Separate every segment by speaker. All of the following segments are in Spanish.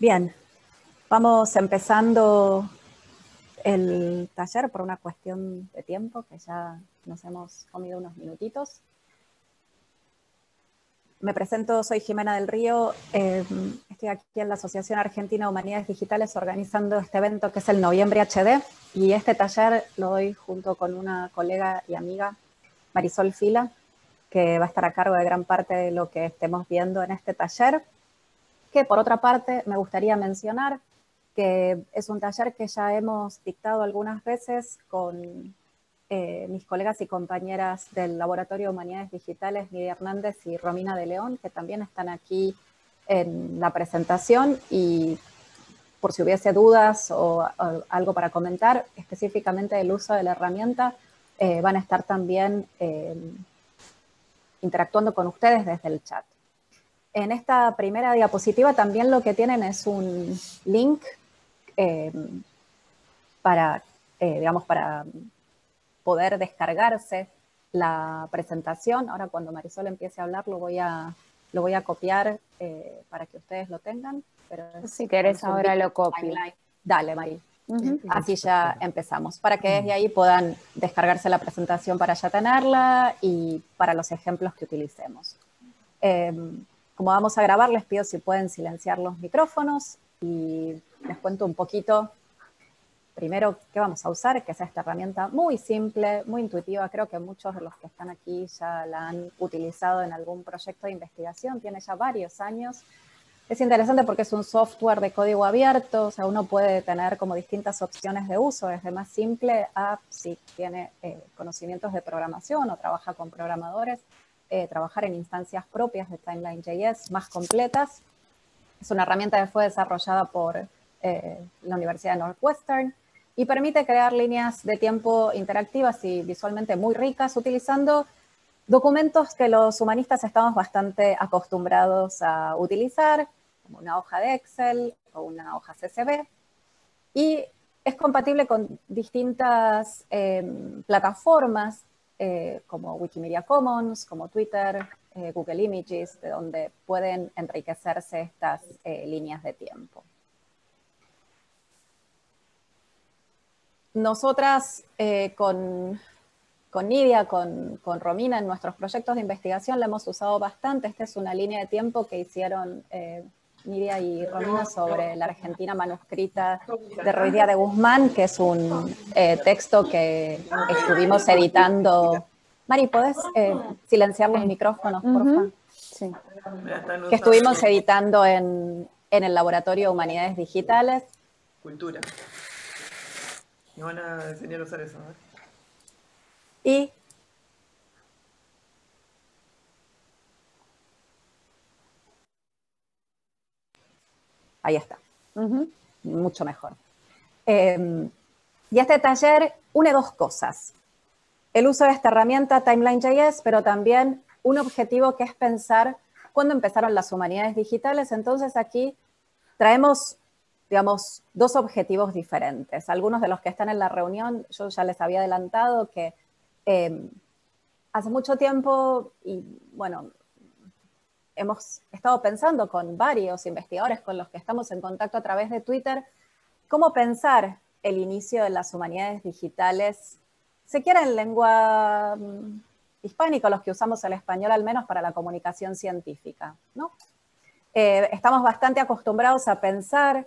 Speaker 1: Bien, vamos empezando el taller por una cuestión de tiempo, que ya nos hemos comido unos minutitos. Me presento, soy Jimena del Río, eh, estoy aquí en la Asociación Argentina de Humanidades Digitales organizando este evento que es el Noviembre HD y este taller lo doy junto con una colega y amiga, Marisol Fila, que va a estar a cargo de gran parte de lo que estemos viendo en este taller que por otra parte me gustaría mencionar que es un taller que ya hemos dictado algunas veces con eh, mis colegas y compañeras del Laboratorio de Humanidades Digitales, Nidia Hernández y Romina de León, que también están aquí en la presentación y por si hubiese dudas o, algo para comentar específicamente del uso de la herramienta, eh, van a estar también eh, interactuando con ustedes desde el chat. En esta primera diapositiva también lo que tienen es un link eh, para, eh, digamos, para poder descargarse la presentación. Ahora cuando Marisol empiece a hablar lo voy a, lo voy a copiar eh, para que ustedes lo tengan. Pero si quieres ahora lo copio. Dale, Marí. Así ya empezamos, para que desde ahí puedan descargarse la presentación para ya tenerla y para los ejemplos que utilicemos. Como vamos a grabar, les pido si pueden silenciar los micrófonos y les cuento un poquito primero qué vamos a usar, que es esta herramienta muy simple, muy intuitiva. Creo que muchos de los que están aquí ya la han utilizado en algún proyecto de investigación, tiene ya varios años. Es interesante porque es un software de código abierto, o sea, uno puede tener como distintas opciones de uso, desde más simple a si tiene eh, conocimientos de programación o trabaja con programadores, eh, trabajar en instancias propias de Timeline.js más completas. Es una herramienta que fue desarrollada por eh, la Universidad de Northwestern y permite crear líneas de tiempo interactivas y visualmente muy ricas utilizando documentos que los humanistas estamos bastante acostumbrados a utilizar, como una hoja de Excel o una hoja CSV. Y es compatible con distintas eh, plataformas eh, como Wikimedia Commons, como Twitter, eh, Google Images, de donde pueden enriquecerse estas eh, líneas de tiempo. Nosotras con, Nidia, con, con, Romina, en nuestros proyectos de investigación la hemos usado bastante. Esta es una línea de tiempo que hicieron Miriam y Romina sobre la Argentina manuscrita de Ruiz de Guzmán, que es un eh, texto que estuvimos editando. Mari, ¿puedes eh, silenciar los micrófonos, por favor? Sí. Que estuvimos editando en, el Laboratorio de Humanidades Digitales.
Speaker 2: Cultura. Me van a enseñar a usar eso.
Speaker 1: Y ahí está. Mucho mejor. Em, y este taller une dos cosas. El uso de esta herramienta Timeline.js, pero también un objetivo que es pensar cuándo empezaron las humanidades digitales. Entonces aquí traemos, digamos, dos objetivos diferentes. Algunos de los que están en la reunión, yo ya les había adelantado que em, hace mucho tiempo, y bueno, hemos estado pensando con varios investigadores con los que estamos en contacto a través de Twitter, cómo pensar el inicio de las humanidades digitales, siquiera en lengua mm, hispánica, los que usamos el español al menos para la comunicación científica. ¿no? Eh, estamos bastante acostumbrados a pensar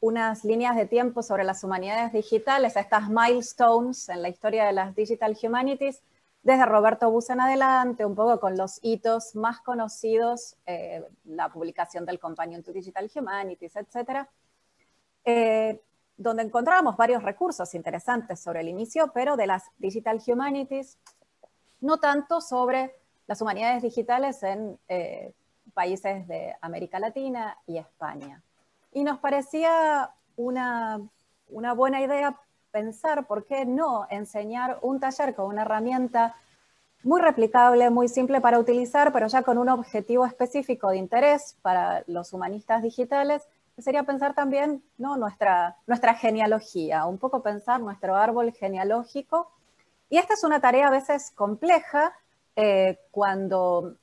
Speaker 1: unas líneas de tiempo sobre las humanidades digitales, estas milestones en la historia de las digital humanities, desde Roberto Bus en adelante, un poco con los hitos más conocidos, eh, la publicación del Companion to Digital Humanities, etcétera, eh, donde encontramos varios recursos interesantes sobre el inicio, pero de las Digital Humanities, no tanto sobre las humanidades digitales en eh, países de América Latina y España. Y nos parecía una, una buena idea pensar, ¿por qué no enseñar un taller con una herramienta muy replicable, muy simple para utilizar, pero ya con un objetivo específico de interés para los humanistas digitales? Sería pensar también nuestra, genealogía, un poco pensar nuestro árbol genealógico. Y esta es una tarea a veces compleja eh, cuando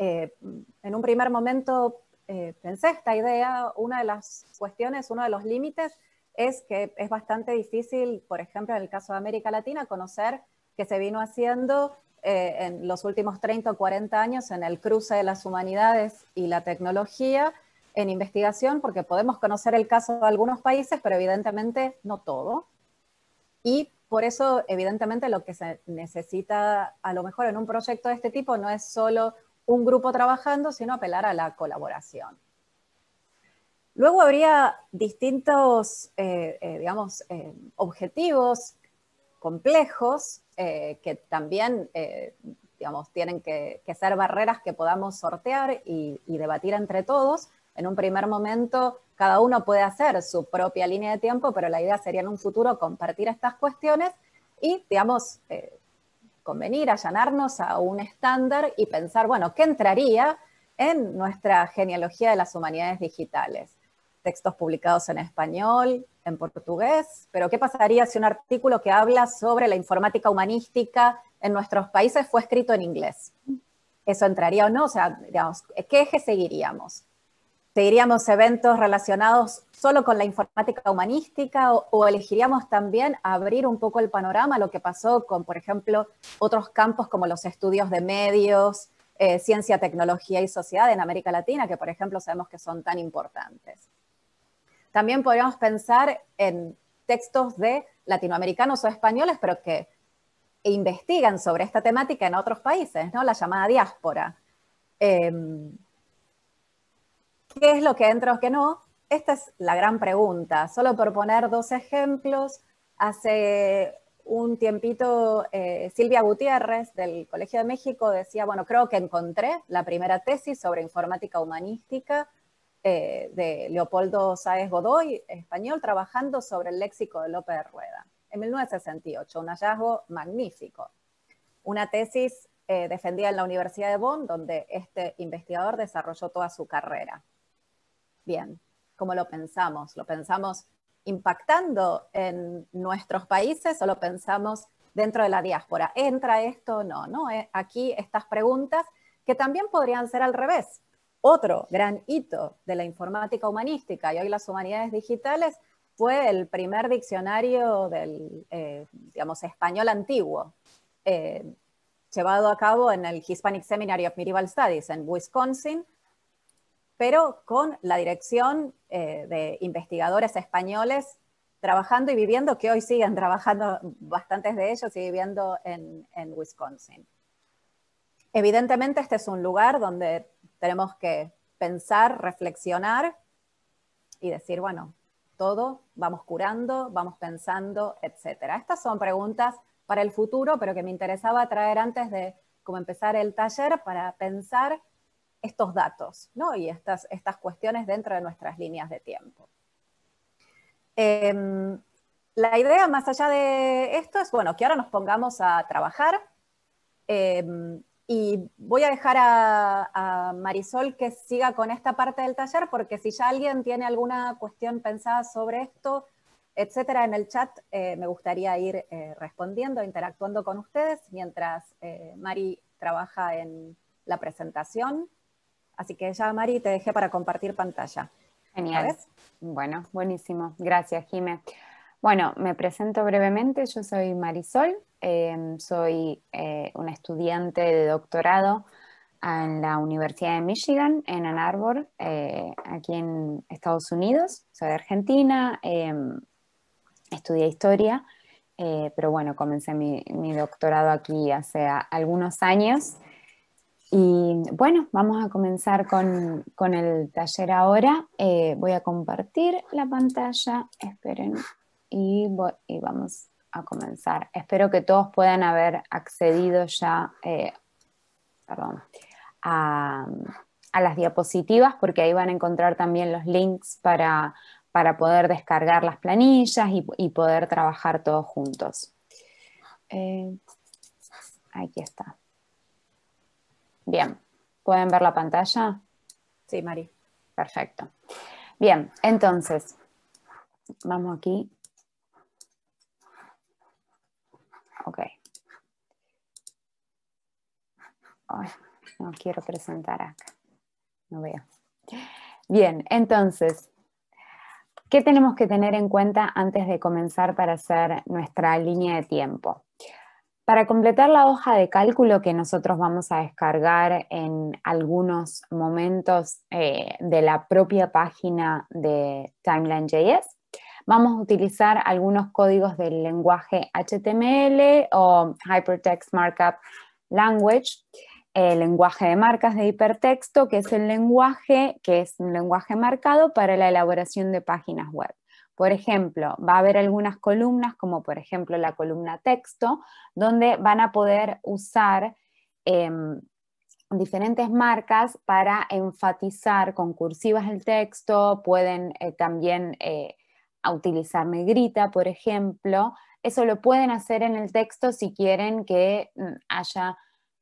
Speaker 1: eh, en un primer momento eh, pensé esta idea, una de las cuestiones, uno de los límites es que es bastante difícil, por ejemplo, en el caso de América Latina, conocer que se vino haciendo eh, en los últimos 30 o 40 años en el cruce de las humanidades y la tecnología en investigación, porque podemos conocer el caso de algunos países, pero evidentemente no todo. Y por eso, evidentemente, lo que se necesita a lo mejor en un proyecto de este tipo no es solo un grupo trabajando, sino apelar a la colaboración. Luego habría distintos, eh, eh, digamos, eh, objetivos complejos que también, digamos, tienen que, ser barreras que podamos sortear y, debatir entre todos. En un primer momento, cada uno puede hacer su propia línea de tiempo, pero la idea sería en un futuro compartir estas cuestiones y, digamos, convenir, allanarnos a un estándar y pensar, bueno, ¿qué entraría en nuestra genealogía de las humanidades digitales? textos publicados en español, en portugués, pero ¿qué pasaría si un artículo que habla sobre la informática humanística en nuestros países fue escrito en inglés? ¿Eso entraría o no? O sea, digamos, ¿qué eje seguiríamos? ¿Seguiríamos eventos relacionados solo con la informática humanística o, elegiríamos también abrir un poco el panorama a lo que pasó con, por ejemplo, otros campos como los estudios de medios, eh, ciencia, tecnología y sociedad en América Latina, que por ejemplo sabemos que son tan importantes? También podríamos pensar en textos de latinoamericanos o españoles, pero que investigan sobre esta temática en otros países, ¿no? La llamada diáspora. Em, ¿Qué es lo que entra o qué no? Esta es la gran pregunta. Solo por poner dos ejemplos, hace un tiempito eh, Silvia Gutiérrez del Colegio de México decía, bueno, creo que encontré la primera tesis sobre informática humanística eh, de Leopoldo Sáez Godoy, español, trabajando sobre el léxico de López de Rueda en 1968, un hallazgo magnífico. Una tesis eh, defendida en la Universidad de Bonn, donde este investigador desarrolló toda su carrera. Bien, ¿cómo lo pensamos? ¿Lo pensamos impactando en nuestros países o lo pensamos dentro de la diáspora? ¿Entra esto o no? ¿no? Eh, aquí estas preguntas que también podrían ser al revés. Otro gran hito de la informática humanística y hoy las humanidades digitales fue el primer diccionario del, eh, digamos, español antiguo, eh, llevado a cabo en el Hispanic Seminary of Medieval Studies en Wisconsin, pero con la dirección eh, de investigadores españoles trabajando y viviendo, que hoy siguen trabajando bastantes de ellos y viviendo en, en Wisconsin. Evidentemente este es un lugar donde tenemos que pensar, reflexionar y decir, bueno, todo, vamos curando, vamos pensando, etc. Estas son preguntas para el futuro, pero que me interesaba traer antes de como empezar el taller para pensar estos datos ¿no? y estas, estas cuestiones dentro de nuestras líneas de tiempo. Em, la idea más allá de esto es, bueno, que ahora nos pongamos a trabajar, em, y voy a dejar a, Marisol que siga con esta parte del taller, porque si ya alguien tiene alguna cuestión pensada sobre esto, etcétera, en el chat, eh, me gustaría ir eh, respondiendo, interactuando con ustedes, mientras eh, Mari trabaja en la presentación. Así que ya, Mari, te dejé para compartir pantalla.
Speaker 3: Genial. Bueno, buenísimo. Gracias, Jiménez. Bueno, me presento brevemente, yo soy Marisol, em, soy eh, una estudiante de doctorado en la Universidad de Michigan, en Ann Arbor, eh, aquí en Estados Unidos, soy de Argentina, em, estudié historia, eh, pero bueno, comencé mi, doctorado aquí hace algunos años. Y bueno, vamos a comenzar con, el taller ahora. voy a compartir la pantalla. Esperen y, vamos a comenzar. Espero que todos puedan haber accedido ya eh, a, las diapositivas porque ahí van a encontrar también los links para, poder descargar las planillas y, poder trabajar todos juntos. Eh, aquí está. Bien, ¿pueden ver la pantalla? Sí, Mari. Perfecto. Bien, entonces, vamos aquí Ok. no quiero presentar acá. No veo. Bien, entonces, ¿qué tenemos que tener en cuenta antes de comenzar para hacer nuestra línea de tiempo? Para completar la hoja de cálculo que nosotros vamos a descargar en algunos momentos eh, de la propia página de Timeline.js, vamos a utilizar algunos códigos del lenguaje HTML o Hypertext Markup Language, el eh, lenguaje de marcas de hipertexto, que es el lenguaje que es un lenguaje marcado para la elaboración de páginas web. Por ejemplo, va a haber algunas columnas, como por ejemplo la columna texto, donde van a poder usar em, diferentes marcas para enfatizar con cursivas el texto, pueden eh, también eh, a utilizar negrita, por ejemplo. Eso lo pueden hacer en el texto si quieren que mm, haya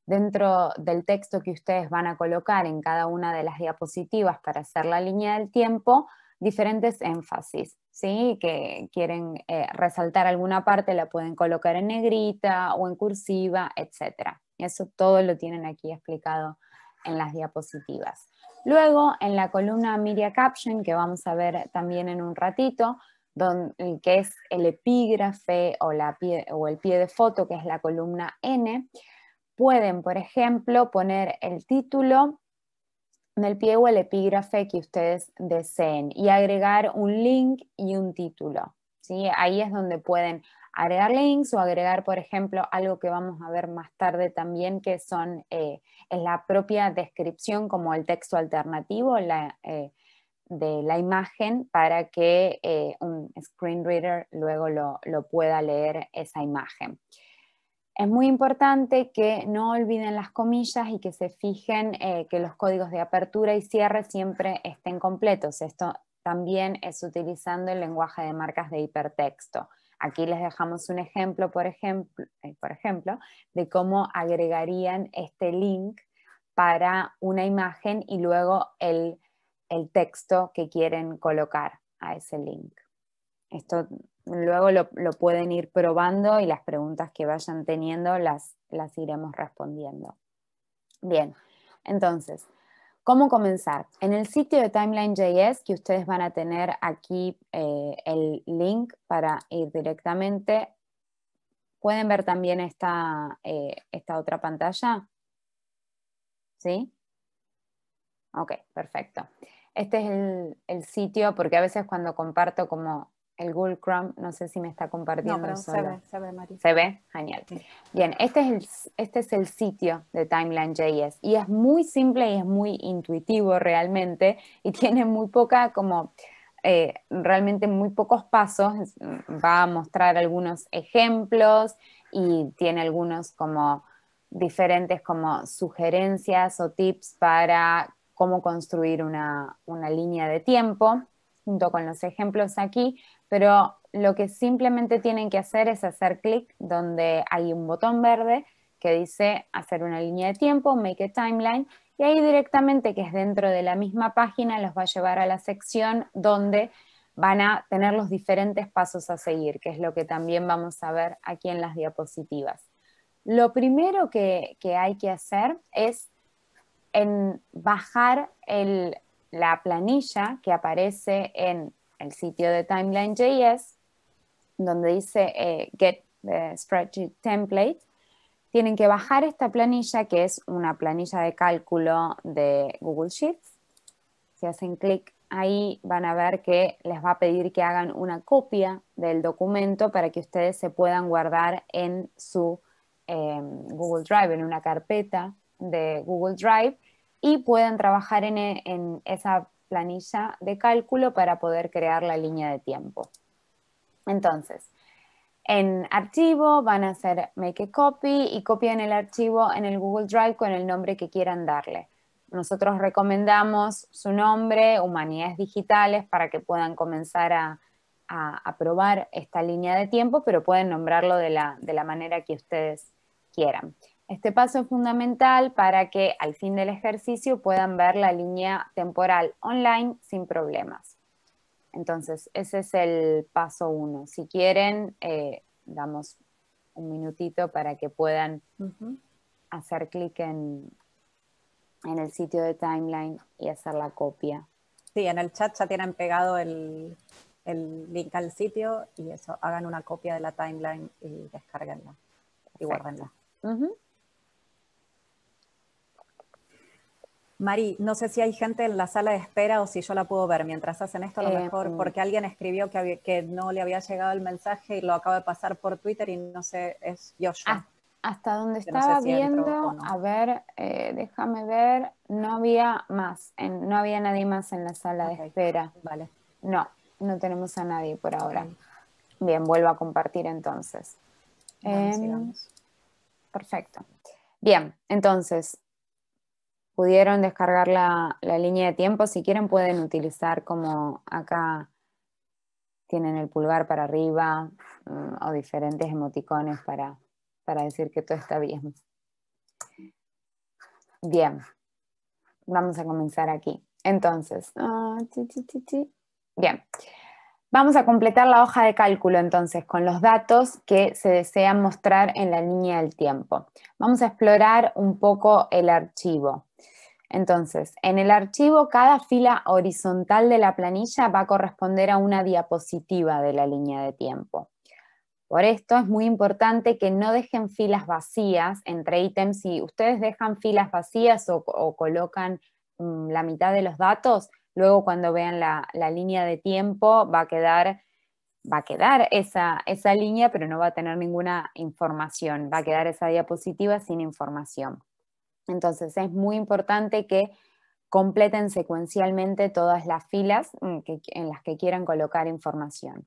Speaker 3: dentro del texto que ustedes van a colocar en cada una de las diapositivas para hacer la línea del tiempo, diferentes énfasis, ¿sí? Que quieren eh, resaltar alguna parte, la pueden colocar en negrita o en cursiva, etc. Eso todo lo tienen aquí explicado en las diapositivas. Luego, en la columna Media Caption, que vamos a ver también en un ratito, eh, que es el epígrafe o, la o el pie de foto, que es la columna N, pueden, por ejemplo, poner el título del pie o el epígrafe que ustedes deseen y agregar un link y un título. ¿sí? Ahí es donde pueden agregar links o agregar, por ejemplo, algo que vamos a ver más tarde también, que son eh, en la propia descripción como el texto alternativo, la, eh, de la imagen para que eh, un screen reader luego lo, pueda leer esa imagen. Es muy importante que no olviden las comillas y que se fijen eh, que los códigos de apertura y cierre siempre estén completos. Esto también es utilizando el lenguaje de marcas de hipertexto. Aquí les dejamos un ejemplo, por ejemplo, eh, por ejemplo de cómo agregarían este link para una imagen y luego el el texto que quieren colocar a ese link. Esto luego lo, pueden ir probando y las preguntas que vayan teniendo las, las iremos respondiendo. Bien, entonces, ¿Cómo comenzar? En el sitio de Timeline.js, que ustedes van a tener aquí eh, el link para ir directamente, pueden ver también esta, eh, esta otra pantalla. ¿Sí? Ok, perfecto. Este es el, sitio, porque a veces cuando comparto como el Google Chrome, no sé si me está compartiendo. No, se ve, se ve, María. Se ve, genial. Bien, este es, el, este es el sitio de Timeline.js y es muy simple y es muy intuitivo realmente y tiene muy poca como... Eh, realmente muy pocos pasos, mm, va a mostrar algunos ejemplos y tiene algunos como diferentes como sugerencias o tips para cómo construir una, línea de tiempo, junto con los ejemplos aquí, pero lo que simplemente tienen que hacer es hacer clic donde hay un botón verde que dice hacer una línea de tiempo, make a timeline, y ahí directamente, que es dentro de la misma página, los va a llevar a la sección donde van a tener los diferentes pasos a seguir, que es lo que también vamos a ver aquí en las diapositivas. Lo primero que, que hay que hacer es en bajar la planilla que aparece en el sitio de Timeline.js, donde dice eh, Get the Spreadsheet Template, tienen que bajar esta planilla, que es una planilla de cálculo de Google Sheets. Si hacen clic ahí, van a ver que les va a pedir que hagan una copia del documento para que ustedes se puedan guardar en su eh, Google Drive, en una carpeta de Google Drive y puedan trabajar en, esa planilla de cálculo para poder crear la línea de tiempo. Entonces, en archivo van a hacer make a copy y copian el archivo en el Google Drive con el nombre que quieran darle. Nosotros recomendamos su nombre, Humanidades Digitales, para que puedan comenzar a, probar esta línea de tiempo, pero pueden nombrarlo de la manera que ustedes quieran. Este paso es fundamental para que al fin del ejercicio puedan ver la línea temporal online sin problemas. Entonces, ese es el paso uno. Si quieren, eh, damos un minutito para que puedan hacer clic en, en el sitio de timeline y hacer la copia.
Speaker 1: Sí, en el chat ya tienen pegado el, link al sitio y eso, hagan una copia de la timeline y descarguenla y guárdenla. Mari, no sé si hay gente en la sala de espera o si yo la puedo ver mientras hacen esto, a lo eh, mejor mm. porque alguien escribió que, no le había llegado el mensaje y lo acaba de pasar por Twitter y no sé, es
Speaker 3: Joshua. hasta donde estaba viendo, a ver, eh, déjame ver, no había más, no había nadie más en la sala de espera. Vale. No, no tenemos a nadie por ahora. Bien, vuelvo a compartir entonces. Em, perfecto. Bien, entonces, pudieron descargar la, línea de tiempo, si quieren pueden utilizar como acá tienen el pulgar para arriba mm, o diferentes emoticones para, decir que todo está bien. Bien, vamos a comenzar aquí. Entonces, ah, bien, vamos a completar la hoja de cálculo entonces con los datos que se desean mostrar en la línea del tiempo. Vamos a explorar un poco el archivo. Entonces, en el archivo cada fila horizontal de la planilla va a corresponder a una diapositiva de la línea de tiempo. Por esto es muy importante que no dejen filas vacías entre ítems. Si ustedes dejan filas vacías o, colocan mm, la mitad de los datos, luego cuando vean la, línea de tiempo va a quedar, esa línea, pero no va a tener ninguna información. Va a quedar esa diapositiva sin información. Entonces es muy importante que completen secuencialmente todas las filas mm, en, las que quieran colocar información.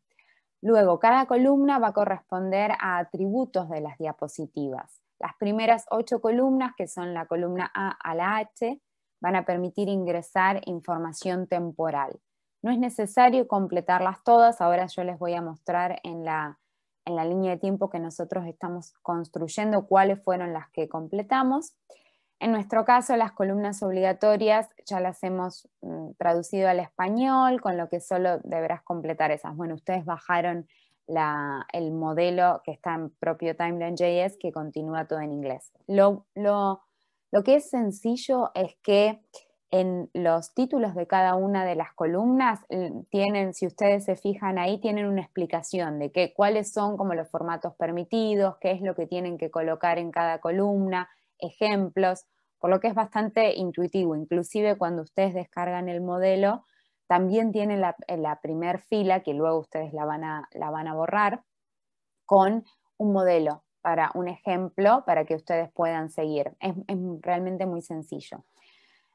Speaker 3: Luego, cada columna va a corresponder a atributos de las diapositivas. Las primeras ocho columnas, que son la columna A a la H, van a permitir ingresar información temporal. No es necesario completarlas todas, ahora yo les voy a mostrar en la línea de tiempo que nosotros estamos construyendo cuáles fueron las que completamos. En nuestro caso, las columnas obligatorias ya las hemos mm, traducido al español, con lo que solo deberás completar esas. Bueno, ustedes bajaron el modelo que está en propio Timeline.js, que continúa todo en inglés. Lo, que es sencillo es que en los títulos de cada una de las columnas tienen, si ustedes se fijan ahí, tienen una explicación de cuáles son como los formatos permitidos, qué es lo que tienen que colocar en cada columna, ejemplos, por lo que es bastante intuitivo. Inclusive cuando ustedes descargan el modelo, también tienen la, la primer fila, que luego ustedes la van, a, borrar, con un modelo para un ejemplo para que ustedes puedan seguir. es realmente muy sencillo.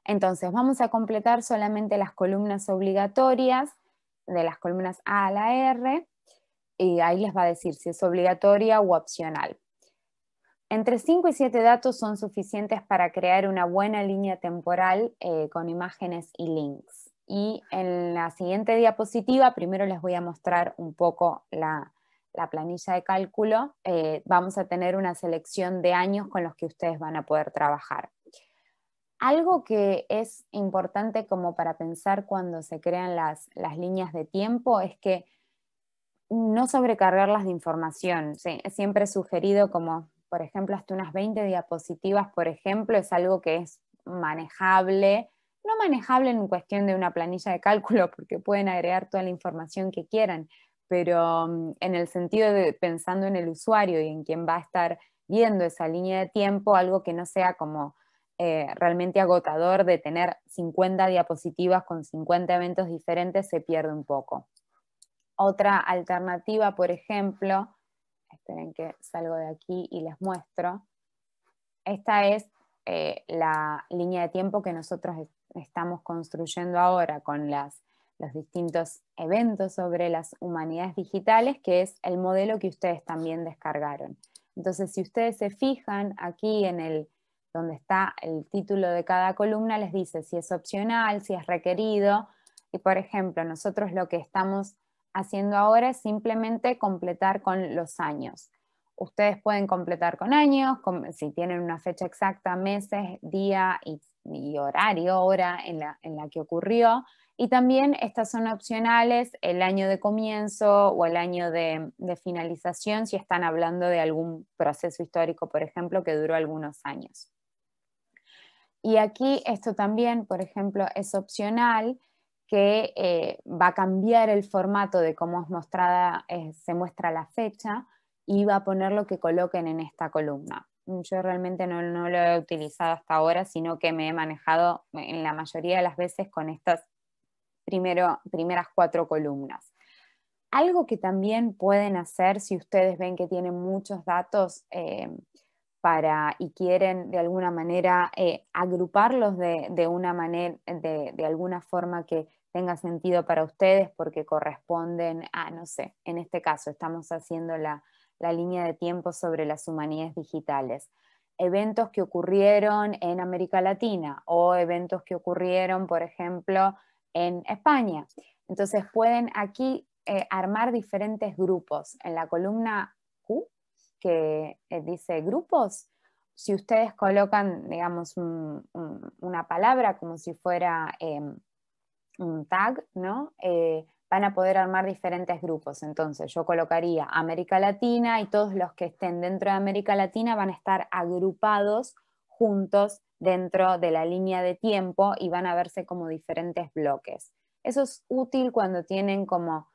Speaker 3: Entonces, vamos a completar solamente las columnas obligatorias, de las columnas A a la R, y ahí les va a decir si es obligatoria o opcional. Entre 5 y 7 datos son suficientes para crear una buena línea temporal eh, con imágenes y links. Y en la siguiente diapositiva, primero les voy a mostrar un poco la, planilla de cálculo. Eh, vamos a tener una selección de años con los que ustedes van a poder trabajar. Algo que es importante como para pensar cuando se crean las, líneas de tiempo es que no sobrecargarlas de información. Siempre sugerido como por ejemplo, hasta unas 20 diapositivas, por ejemplo, es algo que es manejable, no manejable en cuestión de una planilla de cálculo, porque pueden agregar toda la información que quieran, pero mm, en el sentido de pensando en el usuario y en quien va a estar viendo esa línea de tiempo, algo que no sea como eh, realmente agotador de tener 50 diapositivas con 50 eventos diferentes, se pierde un poco. Otra alternativa, por ejemplo, esperen que salgo de aquí y les muestro. Esta es eh, la línea de tiempo que nosotros estamos construyendo ahora con las, los distintos eventos sobre las humanidades digitales, que es el modelo que ustedes también descargaron. Entonces, si ustedes se fijan aquí en el donde está el título de cada columna, les dice si es opcional, si es requerido. Y por ejemplo, nosotros lo que estamos haciendo ahora es simplemente completar con los años. Ustedes pueden completar con años, si tienen una fecha exacta, meses, día y, horario, hora en la, que ocurrió. Y también estas son opcionales, el año de comienzo o el año de finalización, si están hablando de algún proceso histórico, por ejemplo, que duró algunos años. Y aquí esto también, por ejemplo, es opcional que eh, va a cambiar el formato de cómo es mostrada, eh, se muestra la fecha y va a poner lo que coloquen en esta columna. Mm, yo realmente no, lo he utilizado hasta ahora, sino que me he manejado eh, en la mayoría de las veces con estas primeras cuatro columnas. Algo que también pueden hacer si ustedes ven que tienen muchos datos, y quieren de alguna manera eh, agruparlos de, de, una manera, de, alguna forma que tenga sentido para ustedes porque corresponden a, no sé, en este caso estamos haciendo la, línea de tiempo sobre las humanidades digitales. Eventos que ocurrieron en América Latina o eventos que ocurrieron, por ejemplo, en España. Entonces pueden aquí eh, armar diferentes grupos. En la columna Q que eh, dice grupos, si ustedes colocan, digamos, una palabra como si fuera eh, un tag, ¿no? Eh, van a poder armar diferentes grupos. Entonces, yo colocaría América Latina y todos los que estén dentro de América Latina van a estar agrupados juntos dentro de la línea de tiempo y van a verse como diferentes bloques. Eso es útil cuando tienen como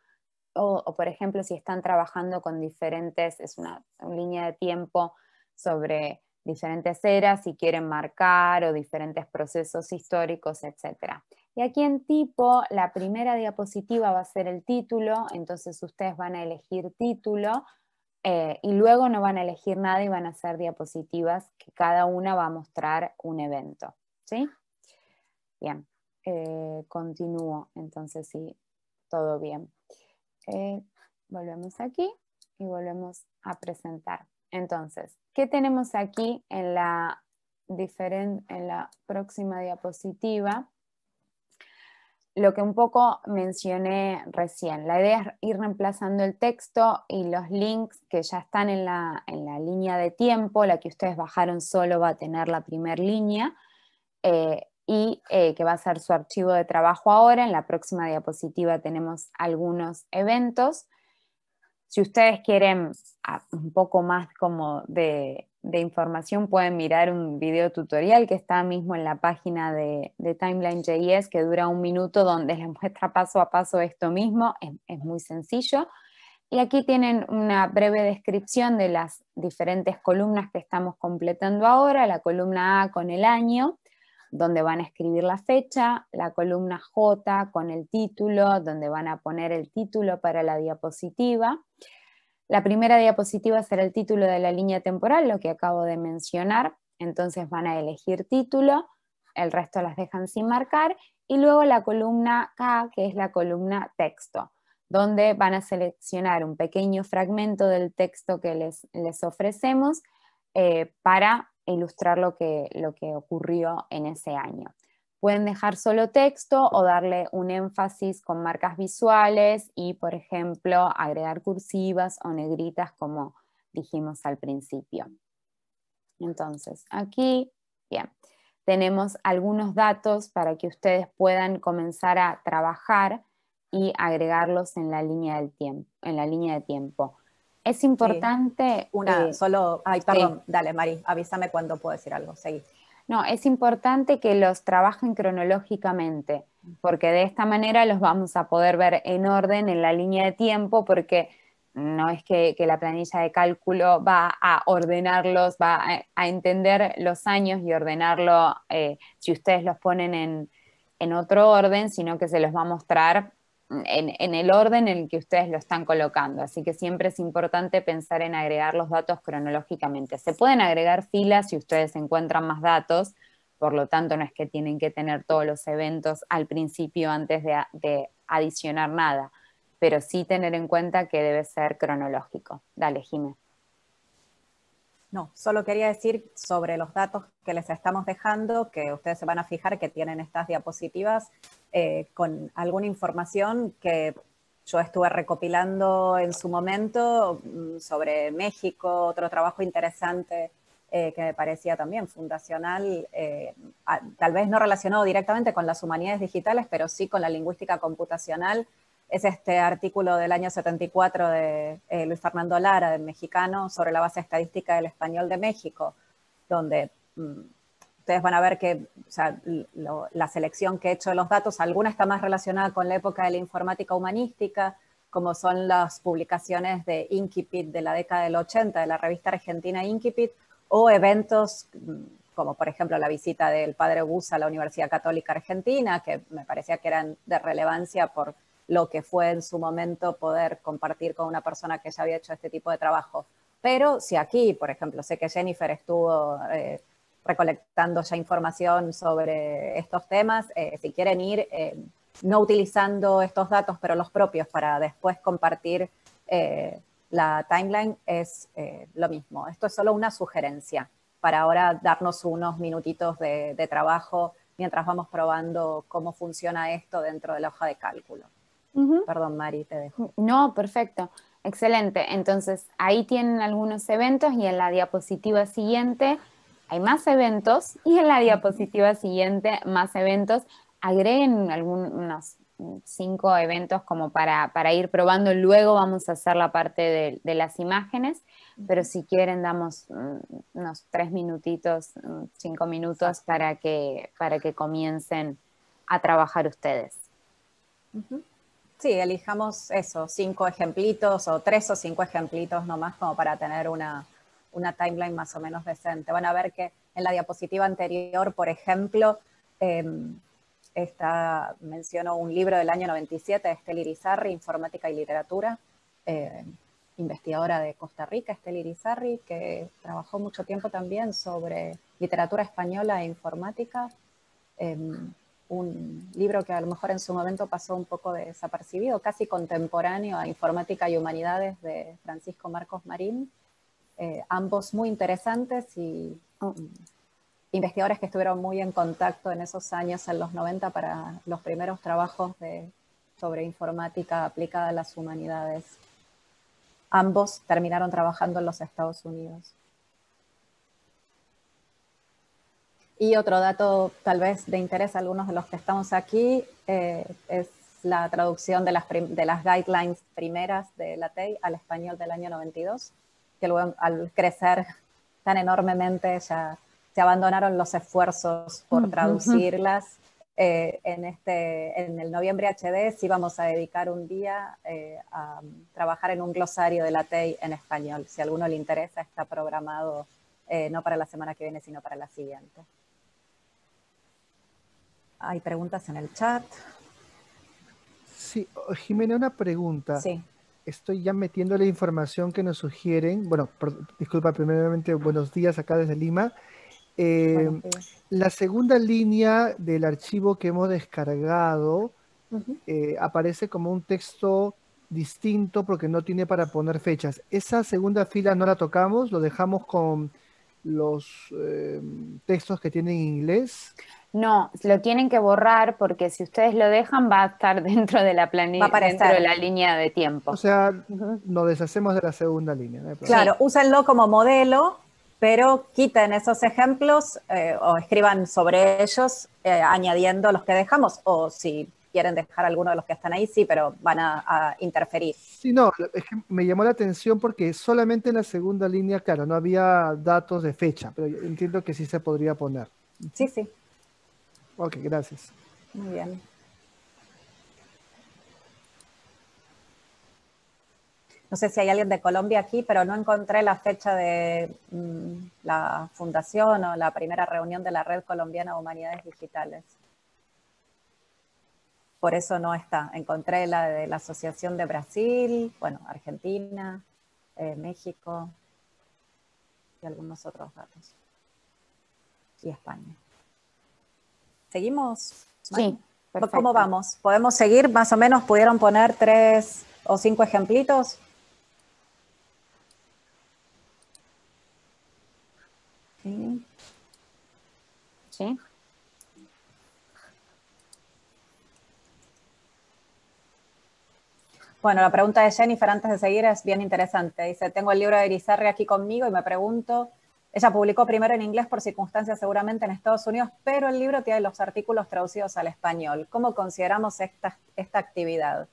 Speaker 3: o, por ejemplo, si están trabajando con diferentes, es una, línea de tiempo sobre diferentes eras, si quieren marcar o diferentes procesos históricos, etc. Y aquí en tipo, la primera diapositiva va a ser el título, entonces ustedes van a elegir título eh, y luego no van a elegir nada y van a hacer diapositivas que cada una va a mostrar un evento. ¿sí? Bien, eh, continúo entonces sí, todo bien. Eh, volvemos aquí y volvemos a presentar. Entonces, ¿qué tenemos aquí en la, en la próxima diapositiva? Lo que un poco mencioné recién. La idea es ir reemplazando el texto y los links que ya están en la, en la línea de tiempo. La que ustedes bajaron solo va a tener la primera línea. Eh, y eh, que va a ser su archivo de trabajo ahora. En la próxima diapositiva tenemos algunos eventos. Si ustedes quieren ah, un poco más como de, información, pueden mirar un video tutorial que está mismo en la página de, de Timeline.js, que dura un minuto, donde les muestra paso a paso esto mismo. es muy sencillo. Y aquí tienen una breve descripción de las diferentes columnas que estamos completando ahora, la columna A con el año, donde van a escribir la fecha, la columna J con el título, donde van a poner el título para la diapositiva. La primera diapositiva será el título de la línea temporal, lo que acabo de mencionar, entonces van a elegir título, el resto las dejan sin marcar, y luego la columna K, que es la columna texto, donde van a seleccionar un pequeño fragmento del texto que les, les ofrecemos eh, para e ilustrar lo que, lo que ocurrió en ese año. Pueden dejar solo texto o darle un énfasis con marcas visuales y, por ejemplo, agregar cursivas o negritas como dijimos al principio. Entonces, aquí, bien, tenemos algunos datos para que ustedes puedan comenzar a trabajar y agregarlos en la línea, del tiempo, en la línea de tiempo. Es importante. Una, eh, solo. Ay, perdón,
Speaker 1: dale, Mari, avísame cuando puedo decir algo. Seguí.
Speaker 3: No, es importante que los trabajen cronológicamente, porque de esta manera los vamos a poder ver en orden, en la línea de tiempo, porque no es que, la planilla de cálculo va a ordenarlos, va a, entender los años y ordenarlo eh, si ustedes los ponen en, en otro orden, sino que se los va a mostrar en, el orden en el que ustedes lo están colocando. Así que siempre es importante pensar en agregar los datos cronológicamente. Se pueden agregar filas si ustedes encuentran más datos, por lo tanto no es que tienen que tener todos los eventos al principio antes de, de adicionar nada, pero sí tener en cuenta que debe ser cronológico. Dale, Jiménez.
Speaker 1: No, solo quería decir sobre los datos que les estamos dejando, que ustedes se van a fijar que tienen estas diapositivas eh, con alguna información que yo estuve recopilando en su momento mm, sobre México, otro trabajo interesante eh, que me parecía también fundacional, eh, tal vez no relacionado directamente con las humanidades digitales, pero sí con la lingüística computacional es este artículo del año 74 de eh, Luis Fernando Lara, del mexicano, sobre la base estadística del español de México, donde mm, ustedes van a ver que la selección que he hecho de los datos, alguna está más relacionada con la época de la informática humanística, como son las publicaciones de Inquipit de la década del 80, de la revista argentina Inquipit, o eventos mm, como por ejemplo la visita del padre Bus a la Universidad Católica Argentina, que me parecía que eran de relevancia por lo que fue en su momento poder compartir con una persona que ya había hecho este tipo de trabajo. Pero si aquí, por ejemplo, sé que Jennifer estuvo eh, recolectando ya información sobre estos temas, eh, si quieren ir eh, no utilizando estos datos, pero los propios para después compartir la timeline, es lo mismo. Esto es solo una sugerencia para ahora darnos unos minutitos de trabajo mientras vamos probando cómo funciona esto dentro de la hoja de cálculo. Perdón, Mari, te dejo.
Speaker 3: No, perfecto. Excelente. Entonces, ahí tienen algunos eventos y en la diapositiva siguiente hay más eventos y en la diapositiva siguiente más eventos. Agreguen algunos cinco eventos como para, para ir probando. Luego vamos a hacer la parte de, las imágenes, pero si quieren damos mm, unos tres minutitos, mm, cinco minutos para que, para que comiencen a trabajar ustedes.
Speaker 1: Sí, elijamos eso, cinco ejemplitos o tres o cinco ejemplitos nomás como para tener una, timeline más o menos decente. Van a ver que en la diapositiva anterior, por ejemplo, eh, menciono un libro del año 97 de Estel Irizarri, Informática y Literatura, em, investigadora de Costa Rica, Estel Irizarri, que trabajó mucho tiempo también sobre literatura española e informática. Em, un libro que a lo mejor en su momento pasó un poco desapercibido, casi contemporáneo a Informática y Humanidades de Francisco Marcos Marín. Eh, ambos muy interesantes y mm, investigadores que estuvieron muy en contacto en esos años, en los 90, para los primeros trabajos sobre informática aplicada a las humanidades. Ambos terminaron trabajando en los Estados Unidos. Y otro dato tal vez de interés a algunos de los que estamos aquí eh, es la traducción de las, de las guidelines primeras de la TEI al español del año 92, que luego al crecer tan enormemente ya se abandonaron los esfuerzos por traducirlas. Eh, en, este, en el noviembre HD sí vamos a dedicar un día eh, a trabajar en un glosario de la TEI en español. Si a alguno le interesa, está programado no para la semana que viene, sino para la siguiente. Hay preguntas en el chat.
Speaker 2: Sí, oh, Jimena, una pregunta. Sí. Estoy ya metiendo la información que nos sugieren. Bueno, disculpa, primeramente, buenos días acá desde Lima. Eh, la segunda línea del archivo que hemos descargado eh, aparece como un texto distinto porque no tiene para poner fechas. Esa segunda fila no la tocamos, lo dejamos con los eh, textos que tienen en inglés.
Speaker 3: No, lo tienen que borrar porque si ustedes lo dejan va a estar dentro de la planilla, dentro de la línea de tiempo. O
Speaker 2: sea, nos deshacemos de la segunda línea. claro,
Speaker 3: úsenlo como modelo,
Speaker 1: pero quiten esos ejemplos eh, o escriban sobre ellos eh, añadiendo los que dejamos o si quieren dejar alguno de los que están ahí, sí, pero van a, interferir. Sí,
Speaker 2: no, me llamó la atención porque solamente en la segunda línea, claro, no había datos de fecha, pero entiendo que sí se podría poner. Sí, sí. Ok, gracias.
Speaker 1: Muy bien. No sé si hay alguien de Colombia aquí, pero no encontré la fecha de mm, la fundación o la primera reunión de la Red Colombiana de Humanidades Digitales. Por eso no está. Encontré la de la Asociación de Brasil, bueno, Argentina, eh, México y algunos otros datos. Y España. ¿Seguimos? Sí. ¿Cómo vamos? ¿Podemos seguir? Más o menos pudieron poner tres o cinco ejemplitos. Sí. Sí. Bueno, la pregunta de Jennifer antes de seguir es bien interesante. Dice, tengo el libro de Irizarri aquí conmigo y me pregunto ella publicó primero en inglés por circunstancias seguramente en Estados Unidos, pero el libro tiene los artículos traducidos al español. ¿Cómo consideramos esta, esta actividad?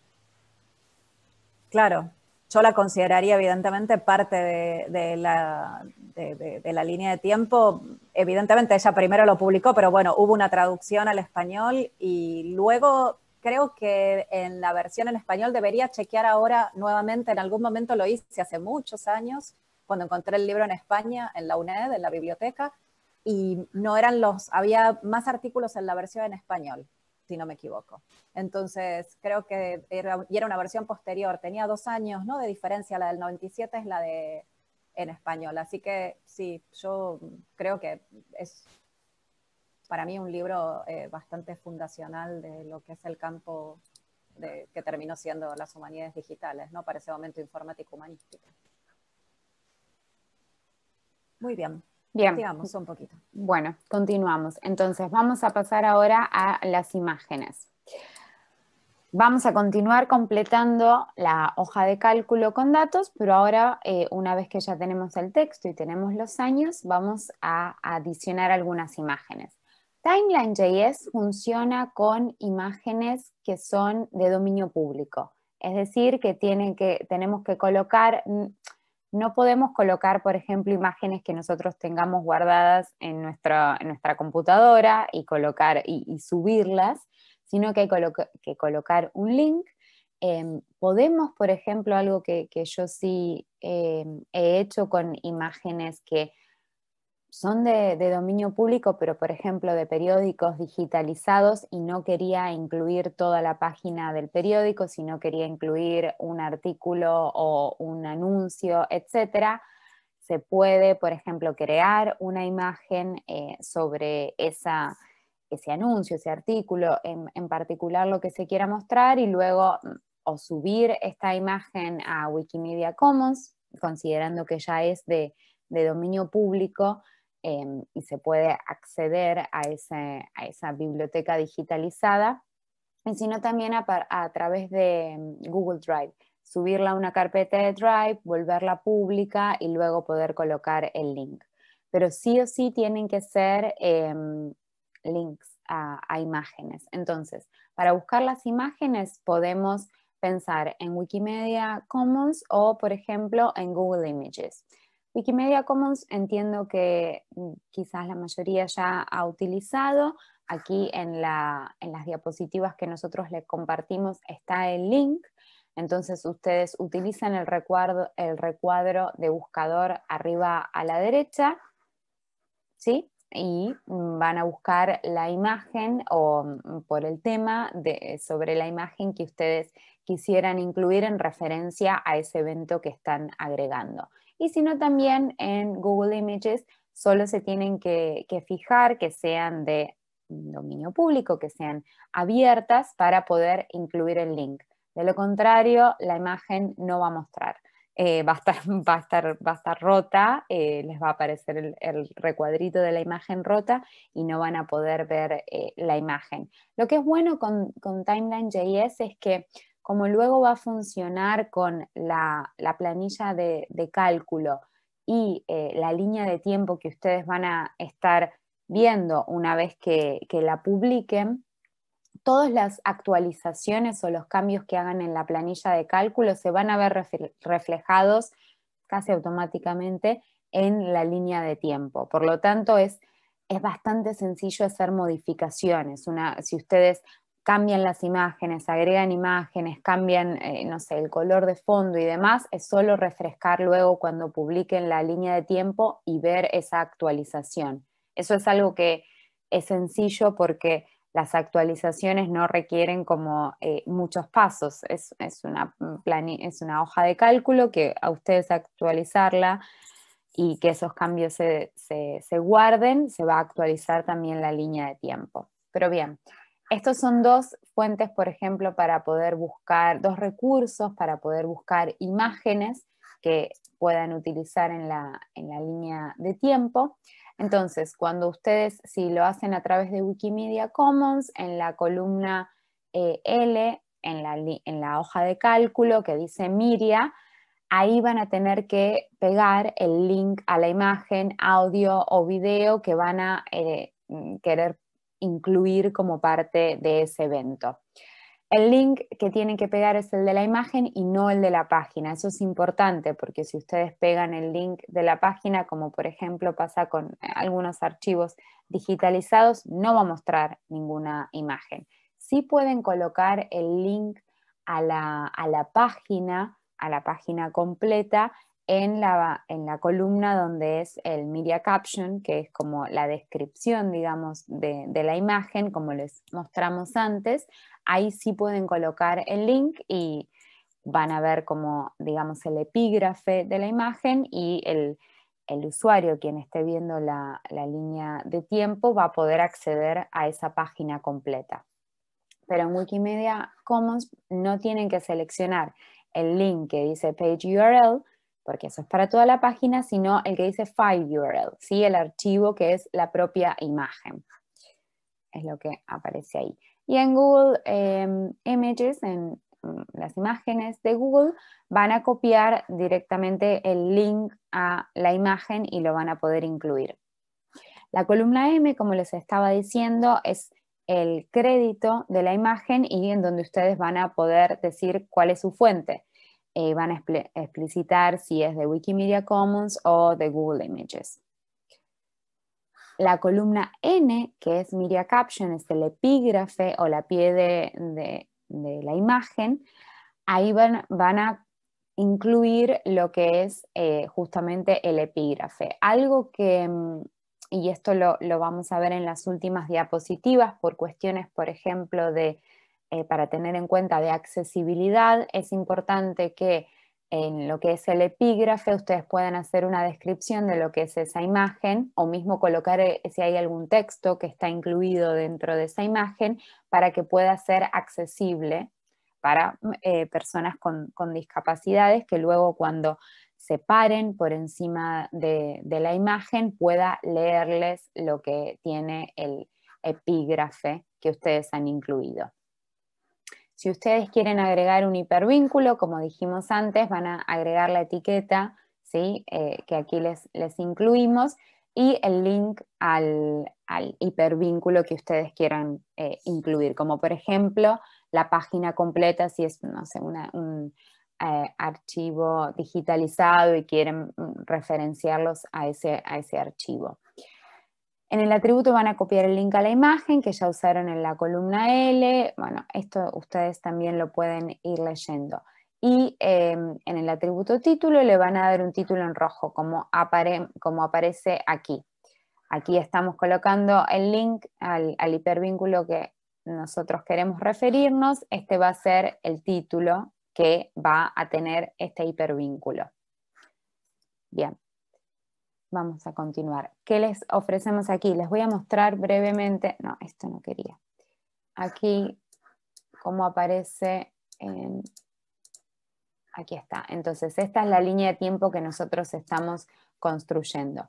Speaker 1: Claro, yo la consideraría evidentemente parte de, la, de, la, línea de tiempo. Evidentemente ella primero lo publicó, pero bueno, hubo una traducción al español y luego creo que en la versión en español debería chequear ahora nuevamente, en algún momento lo hice hace muchos años, cuando encontré el libro en España, en la UNED, en la biblioteca, y no eran los, había más artículos en la versión en español, si no me equivoco. Entonces, creo que era, y era una versión posterior, tenía dos años, ¿no? De diferencia, la del 97 es la de en español. Así que sí, yo creo que es para mí un libro eh, bastante fundacional de lo que es el campo que terminó siendo las humanidades digitales, ¿no? Para ese momento informático humanístico. Muy bien.
Speaker 3: Bien. un poquito. Bueno, continuamos. Entonces, vamos a pasar ahora a las imágenes. Vamos a continuar completando la hoja de cálculo con datos, pero ahora, eh, una vez que ya tenemos el texto y tenemos los años, vamos a adicionar algunas imágenes. Timeline.js funciona con imágenes que son de dominio público, es decir, que, tienen que tenemos que colocar mm, no podemos colocar, por ejemplo, imágenes que nosotros tengamos guardadas en nuestra, en nuestra computadora y, colocar, y, subirlas, sino que hay que colocar un link. Em, podemos, por ejemplo, algo que, yo sí em, he hecho con imágenes que son de, dominio público, pero por ejemplo de periódicos digitalizados y no quería incluir toda la página del periódico, sino quería incluir un artículo o un anuncio, etc. Se puede, por ejemplo, crear una imagen eh, sobre ese anuncio, ese artículo, en, particular lo que se quiera mostrar y luego mm, o subir esta imagen a Wikimedia Commons, considerando que ya es de dominio público Em, y se puede acceder a, esa biblioteca digitalizada,
Speaker 1: sino también a,
Speaker 3: través de em, Google Drive subirla a una carpeta de Drive, volverla pública y luego poder colocar el link. Pero sí o sí tienen que ser em, links a, imágenes. Entonces, para buscar las imágenes podemos pensar en Wikimedia Commons o, por ejemplo, en Google Images. Wikimedia Commons entiendo que mm, quizás la mayoría ya ha utilizado. Aquí en, las diapositivas que nosotros les compartimos está el link. Entonces ustedes utilizan el recuadro, el recuadro de buscador arriba a la derecha, ¿sí? Y mm, van a buscar la imagen o mm, por el tema de, sobre la imagen que ustedes quisieran incluir en referencia a ese evento que están agregando y sino también en Google Images solo se tienen que, fijar que sean de dominio público, que sean abiertas para poder incluir el link. De lo contrario, la imagen no va a mostrar. Eh, va, a estar, va, a estar, va, a estar, rota, eh, les va a aparecer el, recuadrito de la imagen rota y no van a poder ver eh, la imagen. Lo que es bueno con, con Timeline.js es que como luego va a funcionar con la, planilla de, cálculo y eh, la línea de tiempo que ustedes van a estar viendo una vez que, la publiquen, todas las actualizaciones o los cambios que hagan en la planilla de cálculo se van a ver reflejados casi automáticamente en la línea de tiempo. Por lo tanto, es, bastante sencillo hacer modificaciones. si ustedes cambian las imágenes, agregan imágenes, cambian, eh, no sé, el color de fondo y demás, es solo refrescar luego cuando publiquen la línea de tiempo y ver esa actualización. Eso es algo que es sencillo porque las actualizaciones no requieren como eh, muchos pasos, es, una hoja de cálculo que a ustedes actualizarla y que esos cambios se guarden, se va a actualizar también la línea de tiempo. Pero bien, estos son dos fuentes, por ejemplo, para poder buscar, dos recursos para poder buscar imágenes que puedan utilizar en la, línea de tiempo. Entonces, cuando ustedes, si lo hacen a través de Wikimedia Commons, en la columna eh, L, en la, hoja de cálculo que dice Miria, ahí van a tener que pegar el link a la imagen, audio o video que van a eh, mm, querer querer incluir como parte de ese evento. El link que tienen que pegar es el de la imagen y no el de la página. Eso es importante porque si ustedes pegan el link de la página, como por ejemplo pasa con algunos archivos digitalizados, no va a mostrar ninguna imagen. Sí pueden colocar el link a la, a la página, a la página completa, en la, en la columna donde es el media caption, que es como la descripción, digamos, de, de la imagen, como les mostramos antes, ahí sí pueden colocar el link y van a ver como, digamos, el epígrafe de la imagen y el, el usuario, quien esté viendo la, la, línea de tiempo, va a poder acceder a esa página completa. Pero en Wikimedia Commons no tienen que seleccionar el link que dice Page URL, porque eso es para toda la página, sino el que dice file URL, ¿sí? el archivo que es la propia imagen. Es lo que aparece ahí. Y en Google em, Images, en mm, las imágenes de Google, van a copiar directamente el link a la imagen y lo van a poder incluir. La columna M, como les estaba diciendo, es el crédito de la imagen y en donde ustedes van a poder decir cuál es su fuente. Eh, van a explicitar si es de Wikimedia Commons o de Google Images. La columna N, que es Media Caption, es el epígrafe o la pie de, la imagen, ahí van, a incluir lo que es eh, justamente el epígrafe. Algo que, mm, y esto lo, vamos a ver en las últimas diapositivas por cuestiones, por ejemplo, de eh, para tener en cuenta de accesibilidad, es importante que en lo que es el epígrafe ustedes puedan hacer una descripción de lo que es esa imagen o mismo colocar eh, si hay algún texto que está incluido dentro de esa imagen para que pueda ser accesible para mm, eh, personas con, discapacidades que luego cuando se paren por encima de la imagen pueda leerles lo que tiene el epígrafe que ustedes han incluido. Si ustedes quieren agregar un hipervínculo, como dijimos antes, van a agregar la etiqueta ¿sí? Eh, que aquí les, incluimos y el link al, hipervínculo que ustedes quieran eh, incluir, como por ejemplo la página completa, si es no un eh, archivo digitalizado y quieren mm, referenciarlos a ese archivo. En el atributo van a copiar el link a la imagen que ya usaron en la columna L. Bueno, esto ustedes también lo pueden ir leyendo. Y em, en el atributo título le van a dar un título en rojo, como, aparece aquí. Aquí estamos colocando el link al hipervínculo que nosotros queremos referirnos. Este va a ser el título que va a tener este hipervínculo. Bien vamos a continuar. ¿Qué les ofrecemos aquí? Les voy a mostrar brevemente, no, esto no quería. Aquí, cómo aparece Aquí está. Entonces, esta es la línea de tiempo que nosotros estamos construyendo.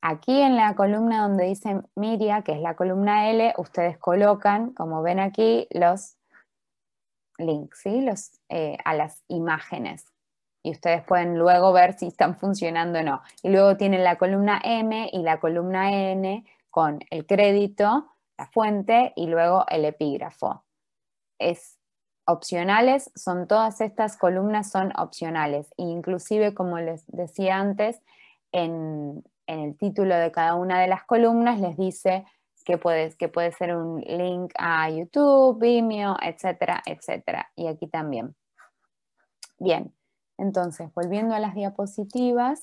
Speaker 3: Aquí en la columna donde dice Miria, que es la columna L, ustedes colocan, como ven aquí, los links, ¿sí? los, eh, a las imágenes y ustedes pueden luego ver si están funcionando o no. Y luego tienen la columna M y la columna N con el crédito, la fuente y luego el epígrafo. Es opcionales, son todas estas columnas son opcionales. E inclusive, como les decía antes, en, en, el título de cada una de las columnas les dice que, que puede ser un link a YouTube, Vimeo, etcétera, etcétera. Y aquí también. Bien. Entonces, volviendo a las diapositivas.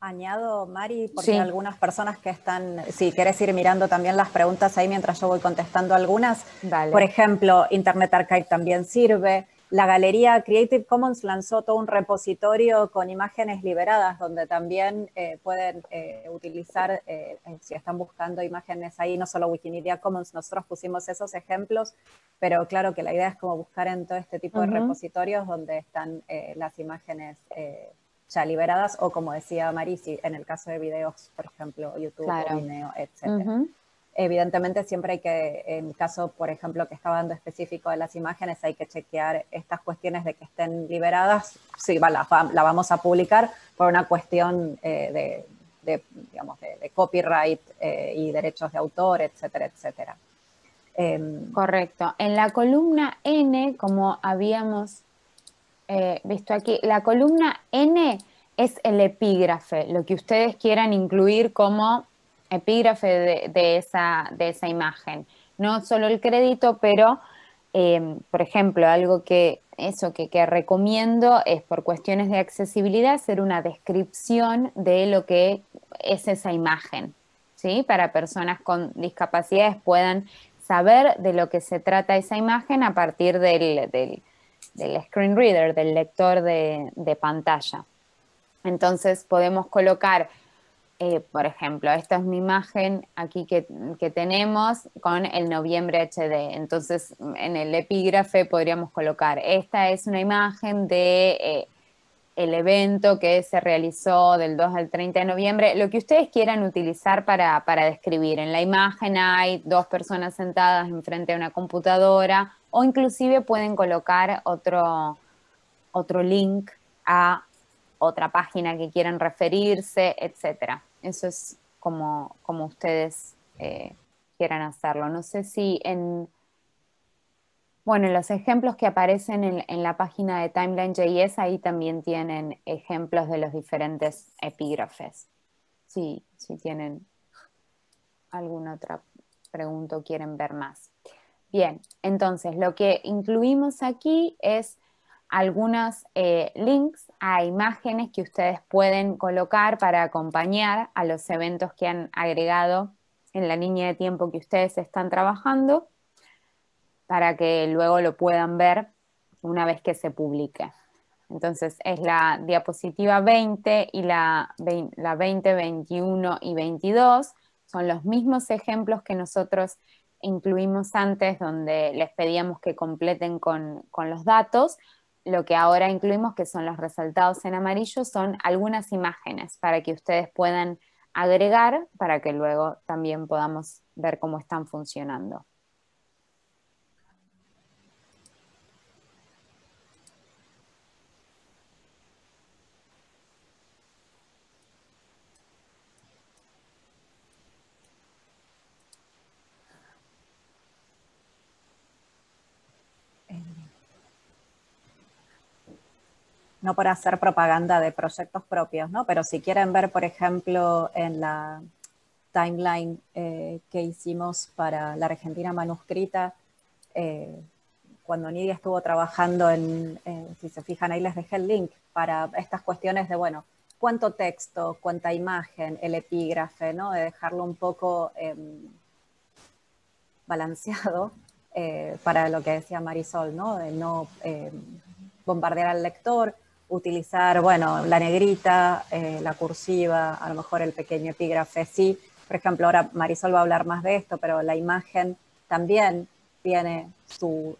Speaker 1: Añado, Mari, porque algunas personas que están, si quieres ir mirando también las preguntas ahí mientras yo voy contestando algunas, por ejemplo, Internet Archive también sirve, la galería Creative Commons lanzó todo un repositorio con imágenes liberadas donde también eh, pueden eh, utilizar, eh, si están buscando imágenes ahí, no solo Wikimedia Commons, nosotros pusimos esos ejemplos, pero claro que la idea es como buscar en todo este tipo de repositorios donde están las imágenes ya liberadas o como decía Marisi, en el caso de videos, por ejemplo, YouTube, Vimeo, etc. Evidentemente siempre hay que, en el caso, por ejemplo, que estaba dando específico de las imágenes, hay que chequear estas cuestiones de que estén liberadas. Sí, la, vamos a publicar por una cuestión eh, de, de,
Speaker 3: copyright eh, y derechos de autor, etcétera, etcétera. Em, Correcto. En la columna N, como habíamos eh, visto aquí, la columna N es el epígrafe, lo que ustedes quieran incluir como epígrafe de, esa, de esa imagen. No solo el crédito, pero, eh, por ejemplo, algo que, eso que, recomiendo es por cuestiones de accesibilidad hacer una descripción de lo que es esa imagen, ¿sí? Para personas con discapacidades puedan saber de lo que se trata esa imagen a partir del, screen reader, del lector de pantalla. Entonces podemos colocar eh, por ejemplo, esta es mi imagen aquí que, tenemos con el noviembre HD. Entonces, en el epígrafe podríamos colocar, esta es una imagen de eh, el evento que se realizó del 2 al 30 de noviembre, lo que ustedes quieran utilizar para, describir. En la imagen hay dos personas sentadas enfrente de una computadora o inclusive pueden colocar otro, otro link a otra página que quieran referirse, etcétera. Eso es como, como ustedes eh, quieran hacerlo. No sé si en, bueno, los ejemplos que aparecen en, la página de Timeline.js, ahí también tienen ejemplos de los diferentes epígrafes. sí, si tienen alguna otra pregunta o quieren ver más. Bien, entonces lo que incluimos aquí es algunos eh, links a imágenes que ustedes pueden colocar para acompañar a los eventos que han agregado en la línea de tiempo que ustedes están trabajando para que luego lo puedan ver una vez que se publique. Entonces es la diapositiva 20 y la, 20, 21 y 22. Son los mismos ejemplos que nosotros incluimos antes donde les pedíamos que completen con los datos, lo que ahora incluimos, que son los resultados en amarillo, son algunas imágenes para que ustedes puedan agregar, para que luego también podamos ver cómo están funcionando.
Speaker 1: no para hacer propaganda de proyectos propios, ¿no? Pero si quieren ver, por ejemplo, en la timeline eh, que hicimos para la Argentina manuscrita, eh, cuando Nidia estuvo trabajando en, eh, si se fijan ahí les dejé el link, para estas cuestiones de, bueno, cuánto texto, cuánta imagen, el epígrafe, ¿no? De dejarlo un poco em, balanceado para lo que decía Marisol, ¿no? De no em, bombardear al lector utilizar, bueno, la negrita, eh, la cursiva, a lo mejor el pequeño epígrafe, sí. Por ejemplo, ahora Marisol va a hablar más de esto, pero la imagen también tiene su,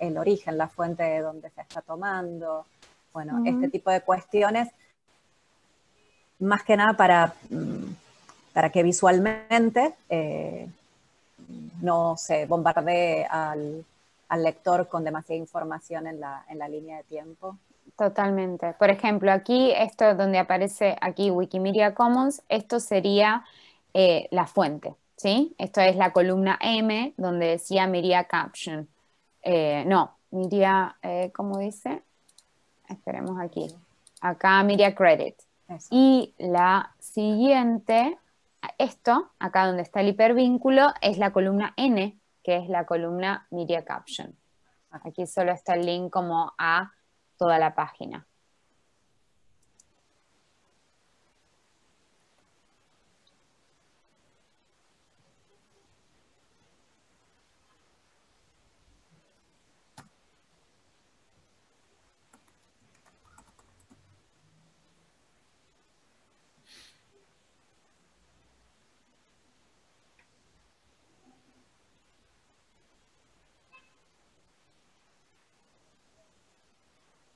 Speaker 1: el, origen, la fuente de donde se está tomando, bueno, este tipo de cuestiones, más que nada para, mm, para que visualmente eh, no se bombardee al, lector con demasiada información
Speaker 3: en la línea de tiempo. Totalmente. Por ejemplo, aquí, esto donde aparece aquí Wikimedia Commons, esto sería eh, la fuente, ¿sí? Esto es la columna M, donde decía Media Caption. Eh, no, Media, eh, ¿cómo dice? Esperemos aquí. Acá Media Credit. Y la siguiente, esto, acá donde está el hipervínculo, es la columna N, que es la columna Media Caption. Ah. Aquí solo está el link como a toda la página.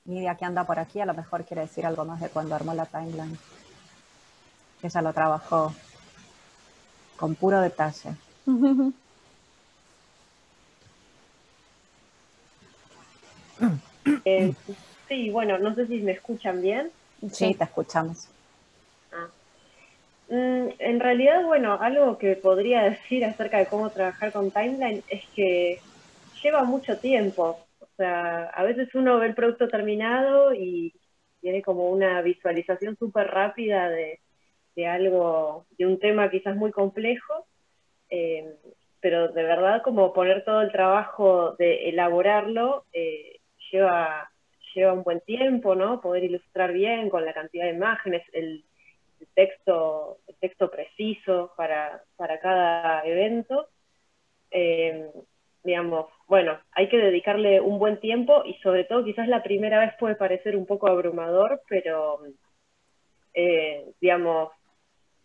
Speaker 1: Nidia, que anda por aquí a lo mejor quiere decir algo más de cuando armó la timeline. Ella lo trabajó con puro detalle. Eh,
Speaker 4: sí, bueno, no sé si me escuchan bien.
Speaker 1: Sí, te escuchamos. Ah.
Speaker 4: Mm, en realidad, bueno, algo que podría decir acerca de cómo trabajar con Timeline es que lleva mucho tiempo sea, a veces uno ve el producto terminado y tiene como una visualización súper rápida de, de, algo, de un tema quizás muy complejo, eh, pero de verdad como poner todo el trabajo de elaborarlo eh, lleva, lleva un buen tiempo, ¿no? Poder ilustrar bien con la cantidad de imágenes, el, texto, el texto preciso para, para cada evento. Eh, digamos, bueno, hay que dedicarle un buen tiempo y sobre todo quizás la primera vez puede parecer un poco abrumador, pero eh, digamos,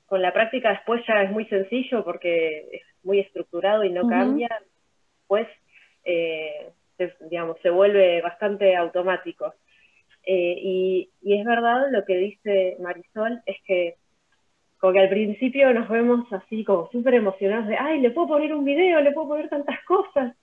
Speaker 4: con la práctica después ya es muy sencillo porque es muy estructurado y no cambia, pues eh, digamos, se vuelve bastante automático. Eh, y es verdad lo que dice Marisol, es que porque al principio nos vemos así como súper emocionados de, ay, le puedo poner un video, le puedo poner tantas cosas.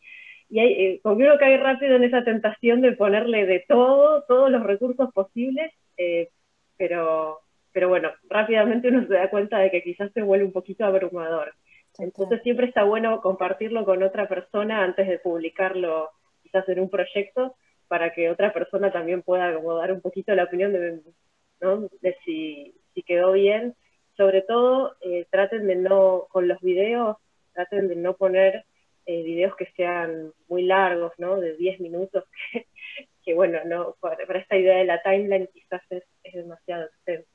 Speaker 4: Y hay, eh, uno cae rápido en esa tentación de ponerle de todo, todos los recursos posibles, eh, pero, pero bueno, rápidamente uno se da cuenta de que quizás se vuelve un poquito abrumador. Entonces siempre está bueno compartirlo con otra persona antes de publicarlo quizás en un proyecto para que otra persona también pueda como dar un poquito la opinión de, de si, si, quedó bien sobre todo eh, traten de no, con los videos, traten de no poner eh, videos que sean muy largos, ¿no? De 10 minutos, que, bueno, no para, esta idea de la timeline quizás es, es demasiado extenso.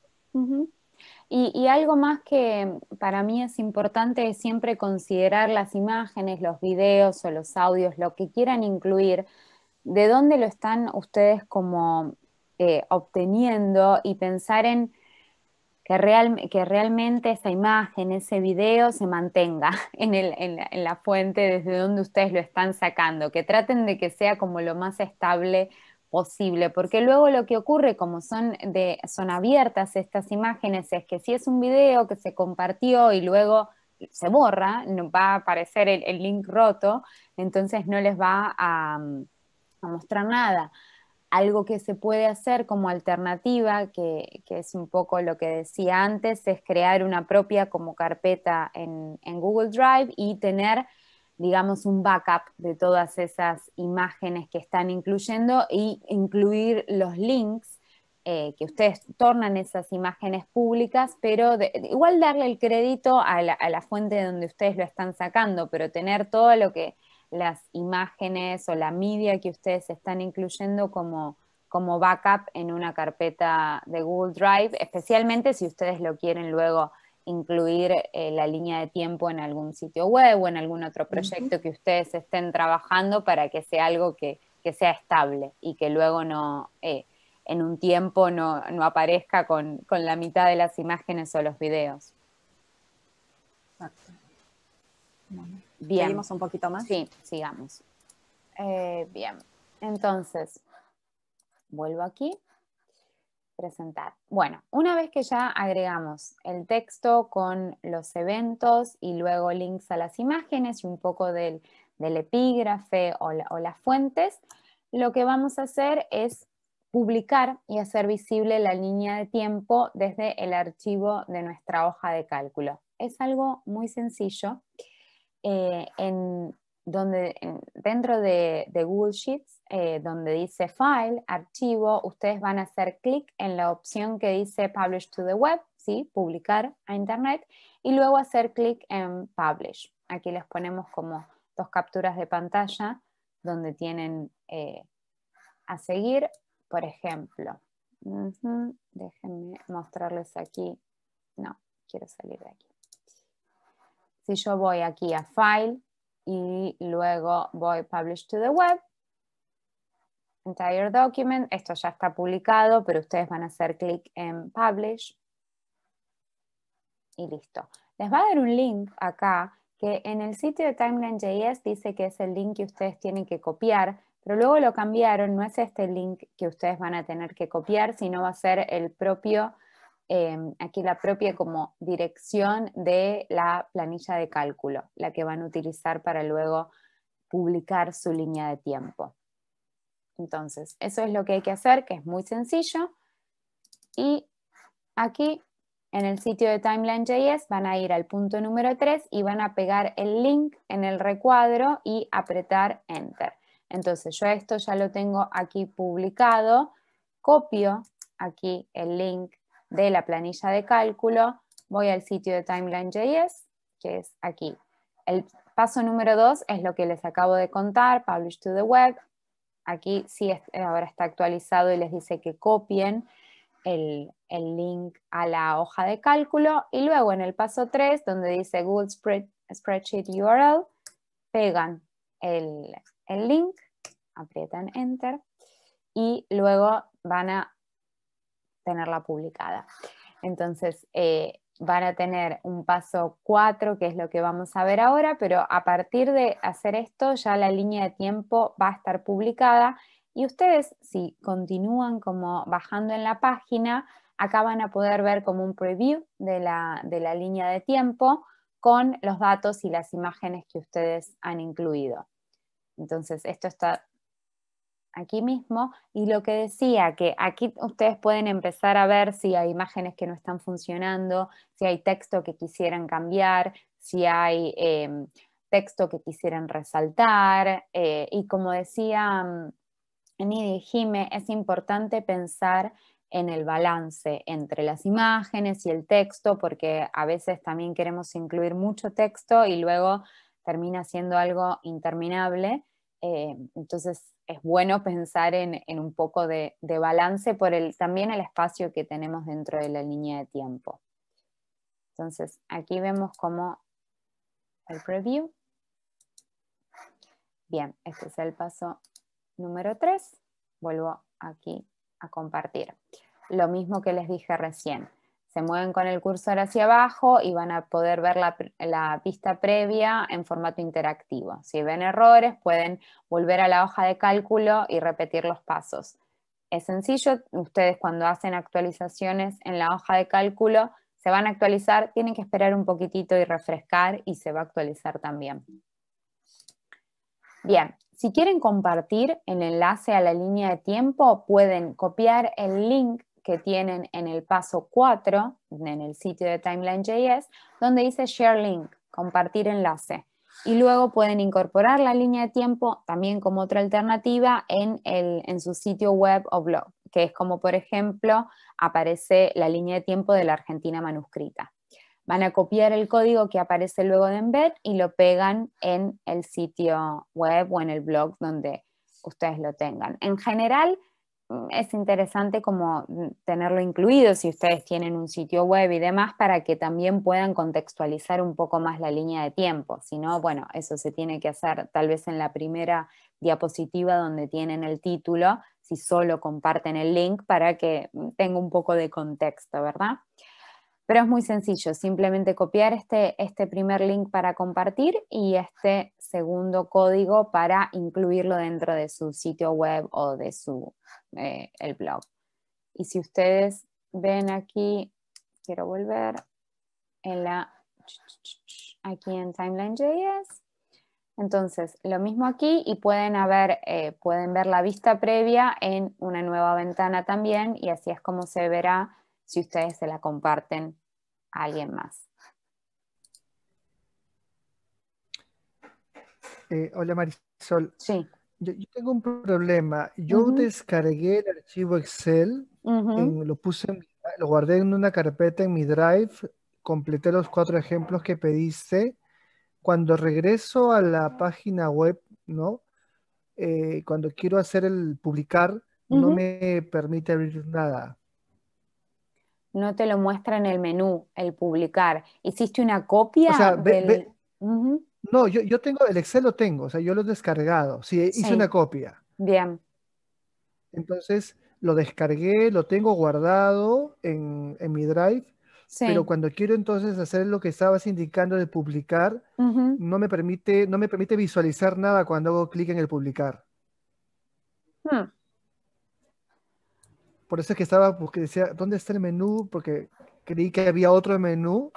Speaker 3: y, y, algo más que para mí es importante es siempre considerar las imágenes, los videos o los audios, lo que quieran incluir, de dónde lo están ustedes como eh, obteniendo y pensar en que, realmente esa imagen, ese video se mantenga en, el, en, la, fuente desde donde ustedes lo están sacando, que traten de que sea como lo más estable posible, porque luego lo que ocurre como son, de, son abiertas estas imágenes es que si es un video que se compartió y luego se borra, va a aparecer el, link roto, entonces no les va a mostrar nada algo que se puede hacer como alternativa, que, es un poco lo que decía antes, es crear una propia como carpeta en, Google Drive y tener, digamos, un backup de todas esas imágenes que están incluyendo e incluir los links. Eh, que ustedes tornan esas imágenes públicas, pero de, igual darle el crédito a la, a la fuente de donde ustedes lo están sacando, pero tener todo lo que, las imágenes o la media que ustedes están incluyendo como, como backup en una carpeta de Google Drive, especialmente si ustedes lo quieren luego incluir eh, la línea de tiempo en algún sitio web o en algún otro proyecto que ustedes estén trabajando para que sea algo que, sea estable y que luego no eh, en un tiempo no, aparezca con, con, la mitad de las imágenes o los videos. Bien. un poquito más? Sí, sigamos. Eh, bien. Entonces, vuelvo aquí. Presentar. Bueno, una vez que ya agregamos el texto con los eventos y luego links a las imágenes y un poco del, epígrafe o, o las fuentes, lo que vamos a hacer es publicar y hacer visible la línea de tiempo desde el archivo de nuestra hoja de cálculo. Es algo muy sencillo. Eh, en, donde, dentro de, Google Sheets, eh, donde dice File, Archivo, ustedes van a hacer clic en la opción que dice Publish to the Web, ¿sí? publicar a Internet, y luego hacer clic en Publish. Aquí les ponemos como dos capturas de pantalla donde tienen eh, a seguir, por ejemplo. Déjenme mostrarles aquí. No, quiero salir de aquí. Si yo voy aquí a File y luego voy Publish to the Web, Entire Document, esto ya está publicado, pero ustedes van a hacer clic en Publish y listo. Les va a dar un link acá que en el sitio de Timeline.js dice que es el link que ustedes tienen que copiar, pero luego lo cambiaron, no es este link que ustedes van a tener que copiar, sino va a ser el propio Em, aquí la propia como dirección de la planilla de cálculo, la que van a utilizar para luego publicar su línea de tiempo. Entonces, eso es lo que hay que hacer, que es muy sencillo. Y aquí en el sitio de Timeline.js van a ir al punto número 3 y van a pegar el link en el recuadro y apretar Enter. Entonces yo esto ya lo tengo aquí publicado, copio aquí el link de la planilla de cálculo, voy al sitio de Timeline.js, que es aquí. El paso número dos es lo que les acabo de contar, Publish to the Web. Aquí sí ahora está actualizado y les dice que copien el, link a la hoja de cálculo. Y luego en el paso 3, donde dice Google Spreadsheet URL, pegan el, el link, aprietan Enter y luego van a tenerla publicada. Entonces, eh, van a tener un paso 4, que es lo que vamos a ver ahora, pero a partir de hacer esto ya la línea de tiempo va a estar publicada y ustedes si continúan como bajando en la página, acá van a poder ver como un preview de la, de la línea de tiempo con los datos y las imágenes que ustedes han incluido. Entonces, esto está aquí mismo y lo que decía, que aquí ustedes pueden empezar a ver si hay imágenes que no están funcionando, si hay texto que quisieran cambiar, si hay em, texto que quisieran resaltar. Eh, y como decía mm, Nidhi Jime, es importante pensar en el balance entre las imágenes y el texto, porque a veces también queremos incluir mucho texto y luego termina siendo algo interminable. Eh, entonces es bueno pensar en, un poco de, balance por el, también el espacio que tenemos dentro de la línea de tiempo. Entonces, aquí vemos cómo el preview. Bien, este es el paso número 3. Vuelvo aquí a compartir. Lo mismo que les dije recién se mueven con el cursor hacia abajo y van a poder ver la, la, pista previa en formato interactivo. Si ven errores, pueden volver a la hoja de cálculo y repetir los pasos. Es sencillo, ustedes cuando hacen actualizaciones en la hoja de cálculo, se van a actualizar, tienen que esperar un poquitito y refrescar y se va a actualizar también. Bien, si quieren compartir el enlace a la línea de tiempo, pueden copiar el link que tienen en el paso 4, en el sitio de Timeline.js, donde dice Share Link, compartir enlace. Y luego pueden incorporar la línea de tiempo también como otra alternativa en, su sitio web o blog, que es como, por ejemplo, aparece la línea de tiempo de la Argentina manuscrita. Van a copiar el código que aparece luego de embed y lo pegan en el sitio web o en el blog donde ustedes lo tengan. En general, Ah. es interesante como tenerlo incluido si ustedes tienen un sitio web y demás para que también puedan contextualizar un poco más la línea de tiempo. Si no, bueno, eso se tiene que hacer tal vez en la primera diapositiva donde tienen el título, si solo comparten el link para que tenga un poco de contexto, ¿verdad? Pero es muy sencillo, simplemente copiar este, este, primer link para compartir y este segundo código para incluirlo dentro de su sitio web o de su eh, el blog. Y si ustedes ven aquí, quiero volver en la aquí en timeline.js. Entonces, lo mismo aquí y pueden, eh, pueden ver la vista previa en una nueva ventana también y así es como se verá si ustedes se la comparten a alguien más.
Speaker 2: Eh, hola Marisol. Sí. Yo, tengo un problema. Yo descargué el archivo Excel, lo puse, lo guardé en una carpeta en mi Drive, completé los cuatro ejemplos que pediste. Cuando regreso a la página web, ¿no? Eh, cuando quiero hacer el publicar, no me permite abrir nada
Speaker 3: no te lo muestra en el menú, el publicar. ¿Hiciste una copia?
Speaker 2: No, yo, tengo, el Excel lo tengo, o sea, yo lo he descargado, sí, hice una copia. Bien. Entonces, lo descargué, lo tengo guardado en, mi Drive,
Speaker 3: sí. pero cuando
Speaker 2: quiero entonces hacer lo que estabas indicando de publicar, no, me permite, no me permite visualizar nada cuando hago clic en el publicar. Hmm. Por eso es que estaba, porque pues, decía, ¿dónde está el menú? Porque creí que había otro menú.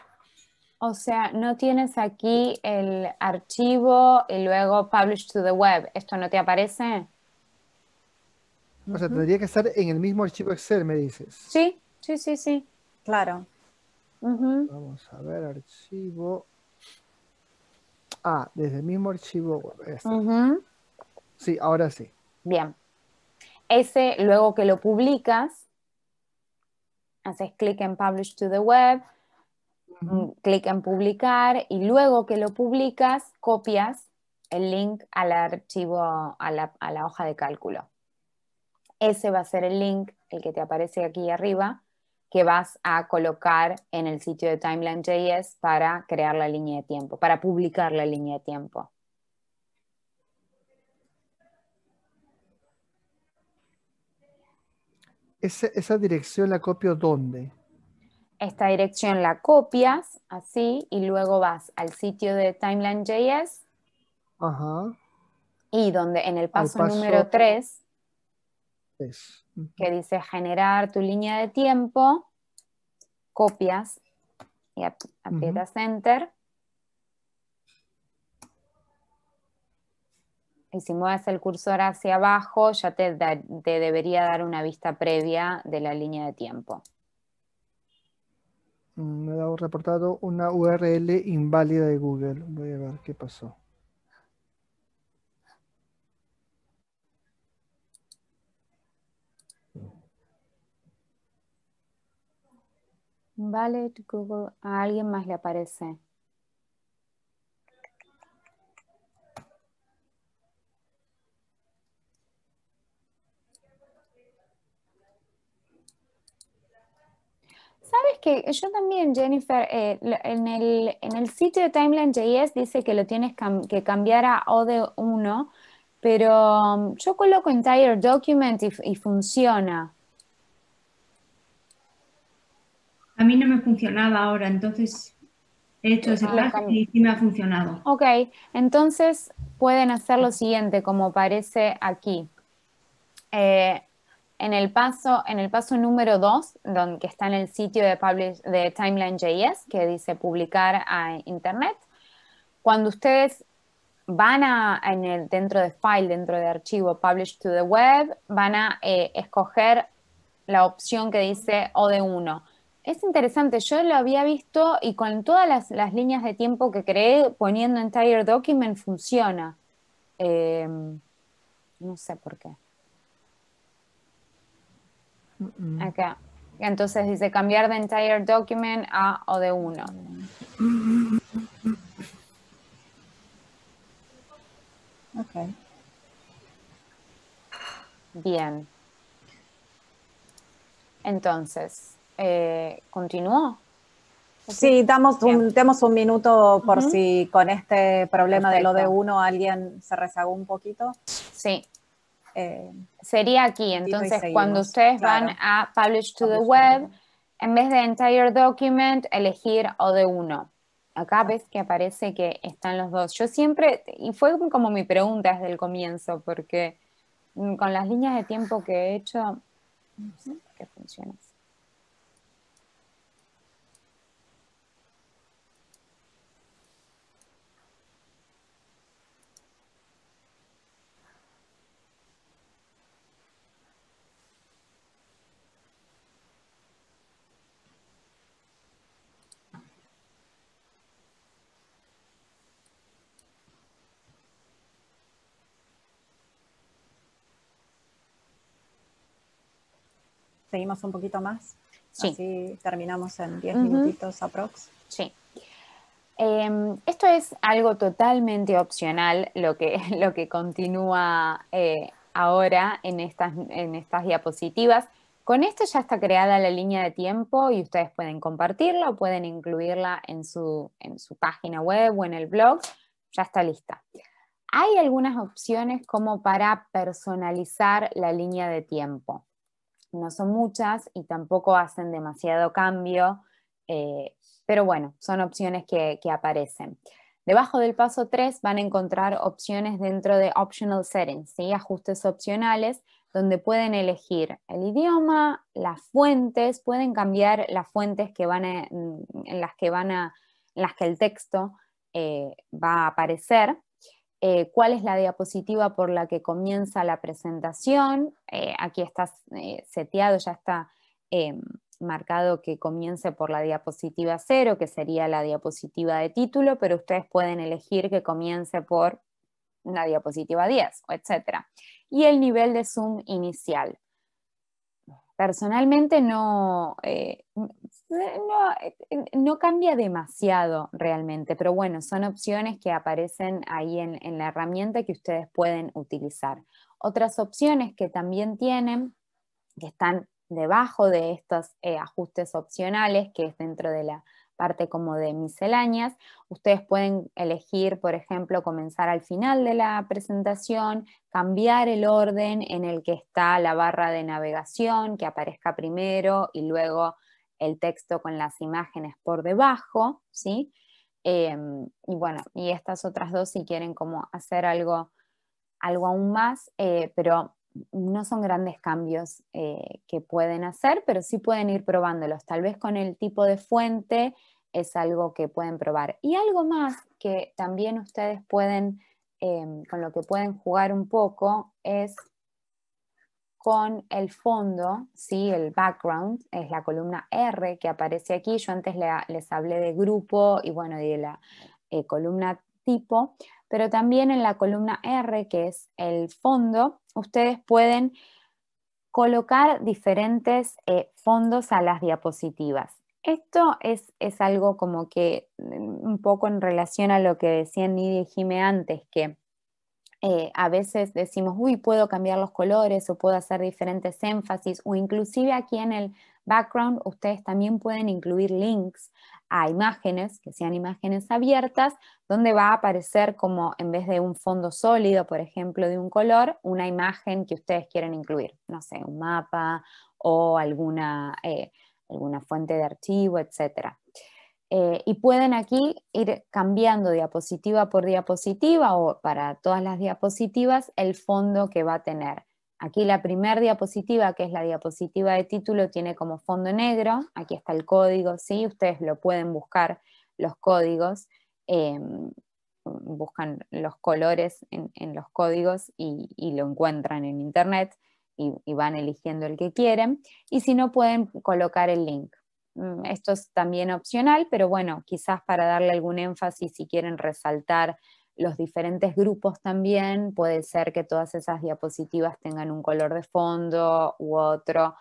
Speaker 3: O sea, no tienes aquí el archivo y luego publish to the web. ¿Esto no te aparece?
Speaker 2: O sea, tendría que estar en el mismo archivo Excel, me dices.
Speaker 1: Sí, sí, sí, sí. Claro. Vamos a ver, archivo.
Speaker 2: Ah, desde el mismo archivo este. Sí,
Speaker 3: ahora sí. Bien ese luego que lo publicas, haces clic en Publish to the Web, mm, clic en publicar y luego que lo publicas, copias el link al archivo, a la, a la hoja de cálculo. Ese va a ser el link, el que te aparece aquí arriba, que vas a colocar en el sitio de Timeline.js para crear la línea de tiempo, para publicar la línea de tiempo.
Speaker 2: Esa, dirección la copio dónde?
Speaker 3: Esta dirección la copias así y luego vas al sitio de timeline.js. Ajá. Y donde en el paso, número 3,
Speaker 2: que
Speaker 3: dice generar tu línea de tiempo, copias y aprietas enter Y si mueves el cursor hacia abajo, ya te, debería dar una vista previa de la línea de tiempo.
Speaker 2: Mm, me ha reportado una URL inválida de Google. Voy a ver qué pasó.
Speaker 3: Invalid Google. A alguien más le aparece. Sabes que yo también, Jennifer, eh, en, el, en, el, sitio de Timeline.js dice que lo tienes que cambiar a OD1, pero um, yo coloco entire document y, funciona. A mí no me funcionaba ahora, entonces he hecho ese eh, y sí me ha funcionado. Ok, entonces pueden hacer lo siguiente, como aparece aquí. Eh, en el paso, en el paso número 2, que está en el sitio de, publish, de Timeline.js, que dice publicar a Internet, cuando ustedes van a, en el, dentro de file, dentro de archivo, publish to the web, van a eh, escoger la opción que dice OD1. Es interesante, yo lo había visto y con todas las, líneas de tiempo que creé poniendo entire document funciona. Em, no sé por qué. Acá. Entonces dice cambiar de entire document a o de uno. Ok. Bien. Entonces, eh, Sí, damos un, un minuto
Speaker 1: por si
Speaker 3: con este problema de lo de uno
Speaker 1: alguien se rezagó un poquito. Sí.
Speaker 3: Eh, sería aquí, entonces cuando ustedes van a Publish to the Web, en vez de Entire Document, elegir o de uno. Acá ves que aparece que están los dos. Yo siempre, y fue como mi pregunta desde el comienzo, porque mm, con las líneas de tiempo que he hecho, no sé funciona
Speaker 1: seguimos un poquito más.
Speaker 3: Sí. Así terminamos en 10 minutitos aprox. Sí. Em, esto es algo totalmente opcional, lo que, lo que continúa eh, ahora en estas, en estas diapositivas. Con esto ya está creada la línea de tiempo y ustedes pueden compartirla o pueden incluirla en su, en su página web o en el blog. Ya está lista. Hay algunas opciones como para personalizar la línea de tiempo no son muchas y tampoco hacen demasiado cambio, eh, pero bueno, son opciones que, aparecen. Debajo del paso 3 van a encontrar opciones dentro de Optional Settings, ajustes opcionales, donde pueden elegir el idioma, las fuentes, pueden cambiar las fuentes que van en las que van las que el texto eh, va a aparecer. Eh, cuál es la diapositiva por la que comienza la presentación. Eh, aquí está eh, seteado, ya está marcado que comience por la diapositiva 0, que sería la diapositiva de título, pero ustedes pueden elegir que comience por la diapositiva 10, etc. Y el nivel de zoom inicial. Personalmente no, no, eh, no cambia demasiado realmente, pero bueno, son opciones que aparecen ahí en, la herramienta que ustedes pueden utilizar. Otras opciones que también tienen, que están debajo de estos eh, ajustes opcionales, que es dentro de la parte como de misceláneas. Ustedes pueden elegir, por ejemplo, comenzar al final de la presentación, cambiar el orden en el que está la barra de navegación, que aparezca primero y luego el texto con las imágenes por debajo, ¿sí? Em, y bueno, y estas otras dos si quieren como hacer algo, algo aún más, eh, pero no son grandes cambios eh, que pueden hacer, pero sí pueden ir probándolos. Tal vez con el tipo de fuente es algo que pueden probar. Y algo más que también ustedes pueden, em, con lo que pueden jugar un poco, es con el fondo, ¿sí? el background, es la columna R que aparece aquí. Yo antes les hablé de grupo y bueno, de la eh, columna tipo, pero también en la columna R, que es el fondo, ustedes pueden colocar diferentes eh, fondos a las diapositivas. Esto es, algo como que mm, un poco en relación a lo que decían Nidia y Jime antes, que eh, a veces decimos, uy, puedo cambiar los colores o puedo hacer diferentes énfasis o inclusive aquí en el background ustedes también pueden incluir links a imágenes, que sean imágenes abiertas, donde va a aparecer como en vez de un fondo sólido, por ejemplo, de un color, una imagen que ustedes quieren incluir, no sé, un mapa o alguna, eh, alguna fuente de archivo, etcétera. Eh, y pueden aquí ir cambiando diapositiva por diapositiva o para todas las diapositivas el fondo que va a tener. Aquí la primera diapositiva, que es la diapositiva de título, tiene como fondo negro. Aquí está el código, ¿sí? Ustedes lo pueden buscar, los códigos. Eh, buscan los colores en, los códigos y, lo encuentran en internet y van eligiendo el que quieren. Y si no, pueden colocar el link. Mm. Esto es también opcional, pero bueno, quizás para darle algún énfasis si quieren resaltar los diferentes grupos también, puede ser que todas esas diapositivas tengan un color de fondo u otro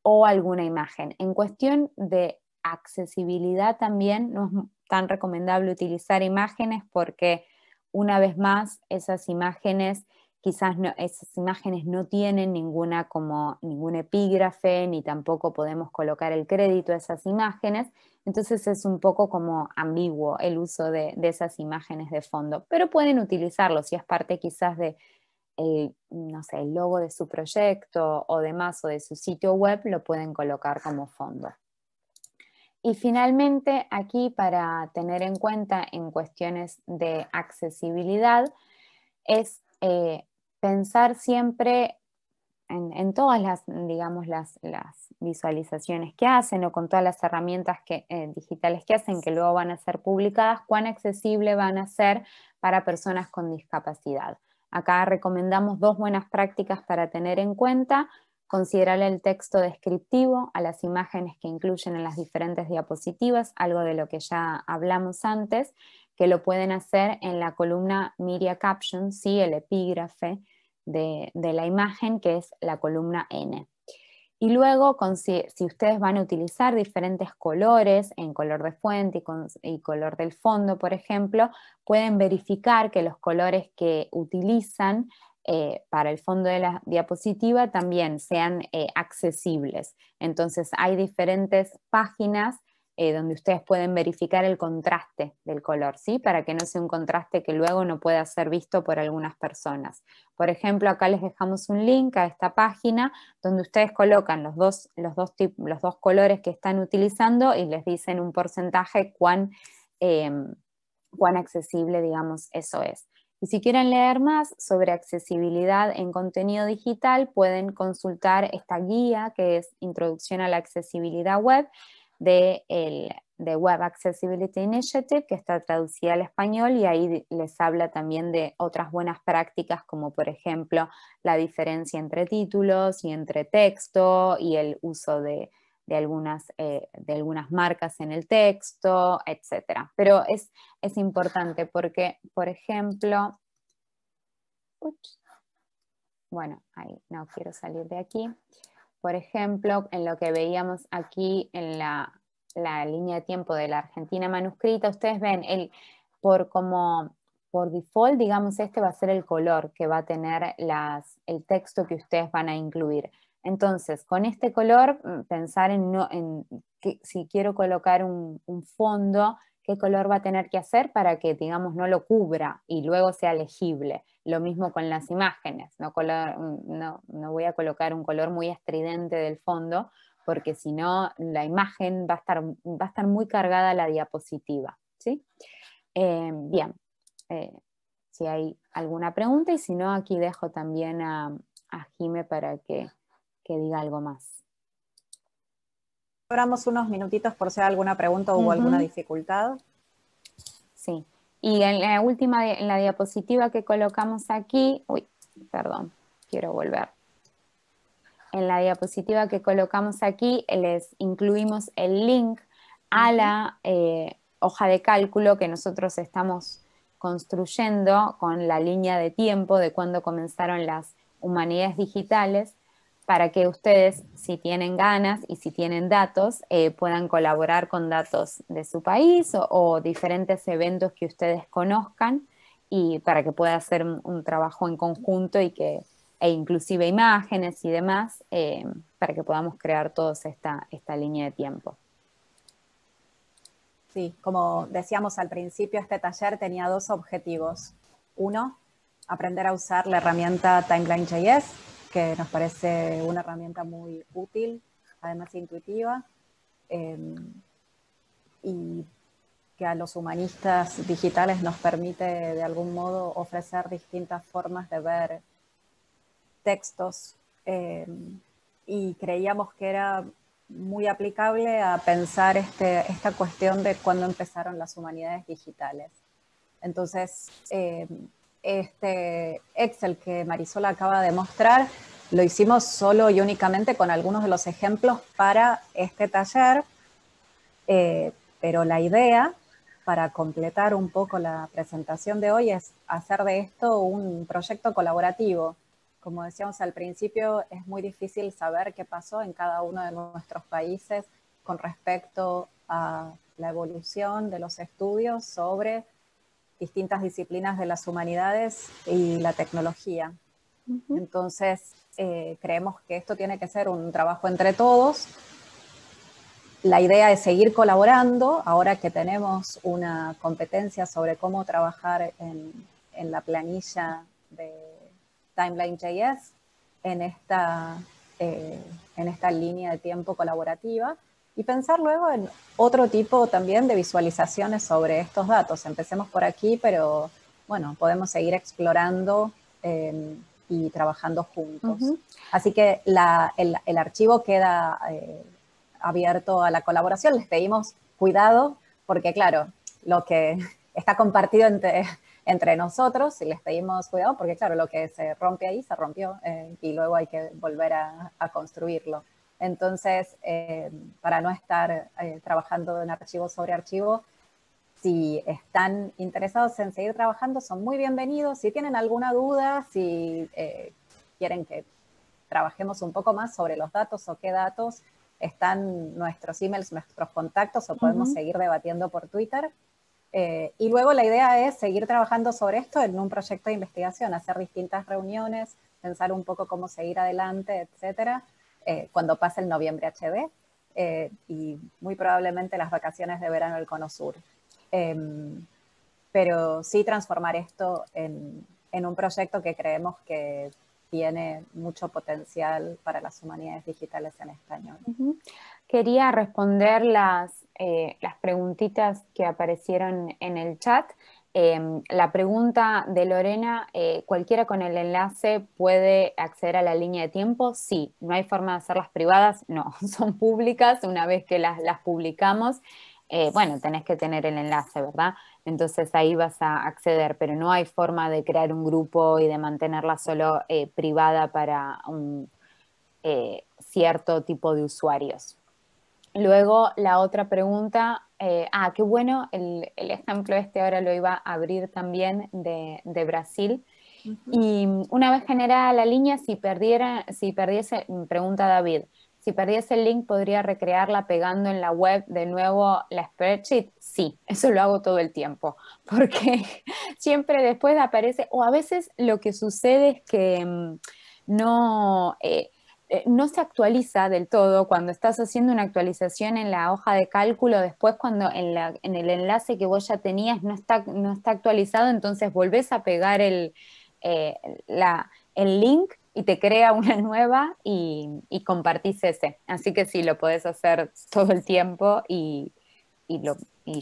Speaker 3: o alguna imagen. En cuestión de accesibilidad también no es tan recomendable utilizar imágenes porque una vez más esas imágenes quizás esas imágenes no tienen ninguna como ningún epígrafe ni tampoco podemos colocar el crédito a esas imágenes, entonces es un poco como ambiguo el uso de, esas imágenes de fondo, pero pueden utilizarlo si es parte quizás de eh, no sé, el logo de su proyecto o demás o de su sitio web, lo pueden colocar como fondo. Y finalmente, aquí para tener en cuenta en cuestiones de accesibilidad, es eh, pensar siempre en, todas las, digamos, las, visualizaciones que hacen o con todas las herramientas eh, digitales que hacen, que luego van a ser publicadas, cuán accesible van a ser para personas con discapacidad. Acá recomendamos dos buenas prácticas para tener en cuenta. Considerar el texto descriptivo a las imágenes que incluyen en las diferentes diapositivas, algo de lo que ya hablamos antes, que lo pueden hacer en la columna Media Caption, ¿sí? el epígrafe de, la imagen, que es la columna N. Y luego, si, ustedes van a utilizar diferentes colores, en color de fuente y, con, color del fondo, por ejemplo, pueden verificar que los colores que utilizan eh, para el fondo de la diapositiva también sean eh, accesibles. Entonces, hay diferentes páginas eh, donde ustedes pueden verificar el contraste del color, ¿sí? para que no sea un contraste que luego no pueda ser visto por algunas personas. Por ejemplo, acá les dejamos un link a esta página donde ustedes colocan los dos, colores que están utilizando y les dicen un porcentaje cuán, em, cuán accesible, digamos, eso es. Y si quieren leer más sobre accesibilidad en contenido digital, pueden consultar esta guía que es Introducción a la Accesibilidad Web de, Web Accessibility Initiative, que está traducida al español y ahí les habla también de otras buenas prácticas, como por ejemplo la diferencia entre títulos y entre texto y el uso de, de algunas, eh, marcas en el texto, etc. Pero es, importante porque, por ejemplo, bueno, ahí no quiero salir de aquí. Por ejemplo, en lo que veíamos aquí en la, línea de tiempo de la Argentina manuscrita, ustedes ven por default, digamos, este va a ser el color que va a tener las, el texto que ustedes van a incluir. Entonces, con este color, mm, pensar en, no, en si quiero colocar un, un, fondo, qué color va a tener que hacer para que, digamos, no lo cubra y luego sea legible. Lo mismo con las imágenes, mm, no, voy a colocar un color muy estridente del fondo porque si no la imagen va a, estar, va a estar muy cargada la diapositiva. ¿sí? Eh, bien, eh, si hay alguna pregunta y si no aquí dejo también a, a Jime para que, diga algo más.
Speaker 1: Esperamos unos minutitos por si hay alguna pregunta o alguna dificultad.
Speaker 3: Sí. Y en la última, en la diapositiva que colocamos aquí, uy, perdón, quiero volver. En la diapositiva que colocamos aquí les incluimos el link a la eh, hoja de cálculo que nosotros estamos construyendo con la línea de tiempo de cuando comenzaron las humanidades digitales para que ustedes, si tienen ganas y si tienen datos, eh, puedan colaborar con datos de su país o, diferentes eventos que ustedes conozcan y para que pueda hacer un, trabajo en conjunto y que, e inclusive imágenes y demás, eh, para que podamos crear todos esta, esta línea de tiempo.
Speaker 1: Sí, como decíamos al principio, este taller tenía dos objetivos. Uno, aprender a usar la herramienta Timeline.js que nos parece una herramienta muy útil, además intuitiva, em, y que a los humanistas digitales nos permite de algún modo ofrecer distintas formas de ver textos. Em, y creíamos que era muy aplicable a pensar este, esta cuestión de cuándo empezaron las humanidades digitales. Entonces, em, este Excel que Marisol acaba de mostrar lo hicimos solo y únicamente con algunos de los ejemplos para este taller, eh, pero la idea para completar un poco la presentación de hoy es hacer de esto un proyecto colaborativo. Como decíamos al principio, es muy difícil saber qué pasó en cada uno de nuestros países con respecto a la evolución de los estudios sobre distintas disciplinas de las humanidades y la tecnología. Entonces, eh, creemos que esto tiene que ser un trabajo entre todos. La idea es seguir colaborando ahora que tenemos una competencia sobre cómo trabajar en, la planilla de Timeline.js en eh, en esta línea de tiempo colaborativa y pensar luego en otro tipo también de visualizaciones sobre estos datos. Empecemos por aquí, pero bueno, podemos seguir explorando em, y trabajando juntos. Así que el, archivo queda eh, abierto a la colaboración. Les pedimos cuidado porque, claro, lo que está compartido entre, entre nosotros y les pedimos cuidado porque, claro, lo que se rompe ahí se rompió eh, y luego hay que volver a construirlo. Entonces, eh, para no estar eh, trabajando en archivo sobre archivo, si están interesados en seguir trabajando, son muy bienvenidos. Si tienen alguna duda, si eh, quieren que trabajemos un poco más sobre los datos o qué datos, están nuestros emails, nuestros contactos o podemos seguir debatiendo por Twitter. y luego la idea es seguir trabajando sobre esto en un proyecto de investigación, hacer distintas reuniones, pensar un poco cómo seguir adelante, etcétera. Eh, cuando pase el noviembre HB, eh, y muy probablemente las vacaciones de verano del Cono Sur. Em, pero sí transformar esto en, un proyecto que creemos que tiene mucho potencial para las humanidades digitales en español.
Speaker 3: Quería responder las, eh, las preguntitas que aparecieron en el chat. Em, la pregunta de Lorena, eh, ¿cualquiera con el enlace puede acceder a la línea de tiempo? Sí, no hay forma de hacerlas privadas, no, son públicas una vez que las, publicamos. Eh, bueno, tenés que tener el enlace, ¿verdad? Entonces ahí vas a acceder, pero no hay forma de crear un grupo y de mantenerla solo eh, privada para un cierto tipo de usuarios. Luego la otra pregunta, eh, ah, qué bueno, el, el, ejemplo este ahora lo iba a abrir también de, Brasil. Y mm, una vez generada la línea, si, perdiera, si perdiese, mm, pregunta David, si perdiese el link, ¿podría recrearla pegando en la web de nuevo la spreadsheet? Sí, eso lo hago todo el tiempo, porque siempre después aparece, o a veces lo que sucede es que mm, no... Eh, eh, no se actualiza del todo cuando estás haciendo una actualización en la hoja de cálculo, después cuando en, el enlace que vos ya tenías no está, no está actualizado, entonces volvés a pegar el, eh, el link y te crea una nueva y, compartís ese. Así que sí, lo podés hacer todo el tiempo y, y,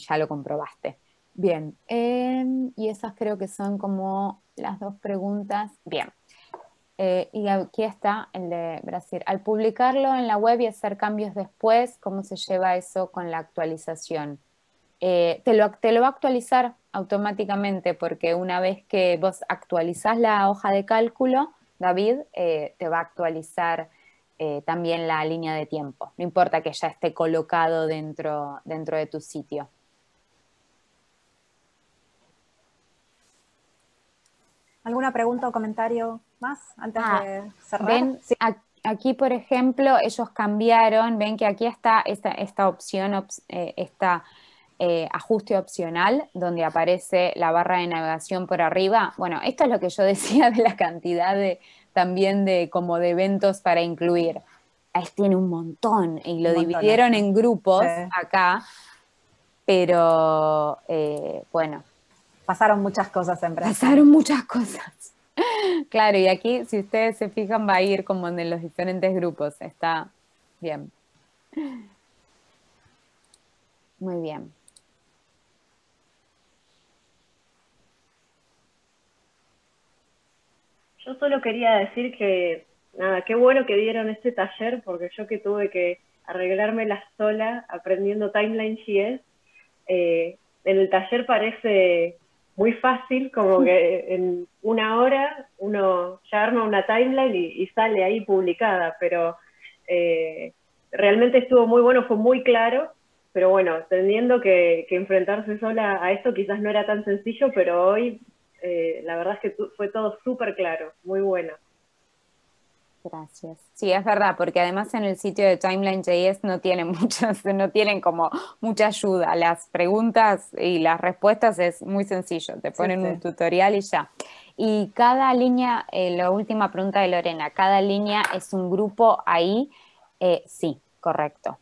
Speaker 3: ya lo comprobaste. Bien, em, y esas creo que son como las dos preguntas. Bien. Eh, y aquí está el de Brasil. Al publicarlo en la web y hacer cambios después, ¿cómo se lleva eso con la actualización? Eh, te, lo, va a actualizar automáticamente porque una vez que vos actualizás la hoja de cálculo, David, eh, te va a actualizar también la línea de tiempo. No importa que ya esté colocado dentro, dentro de tu sitio.
Speaker 1: ¿Alguna pregunta o comentario más antes ah, de cerrar?
Speaker 3: Aquí, por ejemplo, ellos cambiaron, ven que aquí está esta, opción, eh, eh, ajuste opcional, donde aparece la barra de navegación por arriba. Bueno, esto es lo que yo decía de la cantidad de, también de como de eventos para incluir. Ahí tiene un montón y lo dividieron ¿eh? en grupos acá, pero eh, bueno. Pasaron muchas cosas en Pasaron muchas cosas. Claro, y aquí, si ustedes se fijan, va a ir como en los diferentes grupos. Está bien. Muy bien. Yo
Speaker 4: solo quería decir que, nada, qué bueno que dieron este taller, porque yo que tuve que arreglarme la sola aprendiendo Timeline GS, eh, en el taller parece muy fácil, como que en una hora uno ya arma una timeline y, sale ahí publicada, pero eh, realmente estuvo muy bueno, fue muy claro, pero bueno, teniendo que, enfrentarse sola a esto quizás no era tan sencillo, pero hoy eh, la verdad es que fue todo súper claro, muy bueno.
Speaker 3: Gracias. Sí, es verdad, porque además en el sitio de Timeline.js no tienen muchas, no tienen como mucha ayuda. Las preguntas y las respuestas es muy sencillo. Te ponen un tutorial y ya. Y cada línea, eh, la última pregunta de Lorena, cada línea es un grupo ahí. Eh, sí, correcto.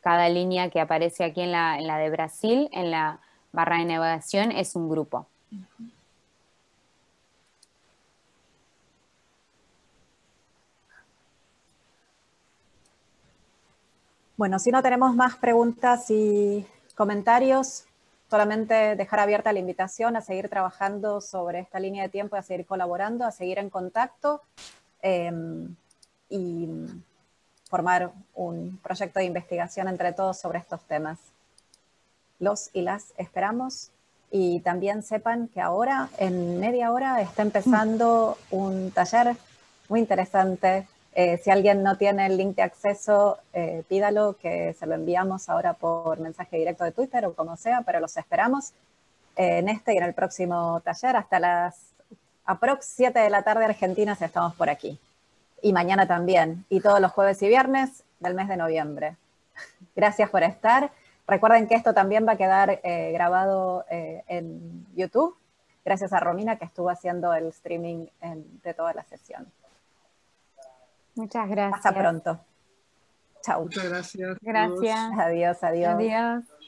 Speaker 3: Cada línea que aparece aquí en la, en la de Brasil, en la barra de navegación, es un grupo.
Speaker 1: Bueno, si no tenemos más preguntas y comentarios, solamente dejar abierta la invitación a seguir trabajando sobre esta línea de tiempo, a seguir colaborando, a seguir en contacto em, y formar un proyecto de investigación entre todos sobre estos temas. Los y las esperamos y también sepan que ahora, en media hora, está empezando mm. un taller muy interesante eh, si alguien no tiene el link de acceso, eh, pídalo, que se lo enviamos ahora por mensaje directo de Twitter o como sea, pero los esperamos eh, en este y en el próximo taller hasta las aprox 7 de la tarde argentinas estamos por aquí. Y mañana también, y todos los jueves y viernes del mes de noviembre. Gracias por estar. Recuerden que esto también va a quedar grabado en YouTube. Gracias a Romina que estuvo haciendo el streaming de toda la sesión.
Speaker 3: Muchas gracias. Hasta pronto. Chao. Muchas gracias. Gracias. Adiós, adiós.
Speaker 1: Adiós.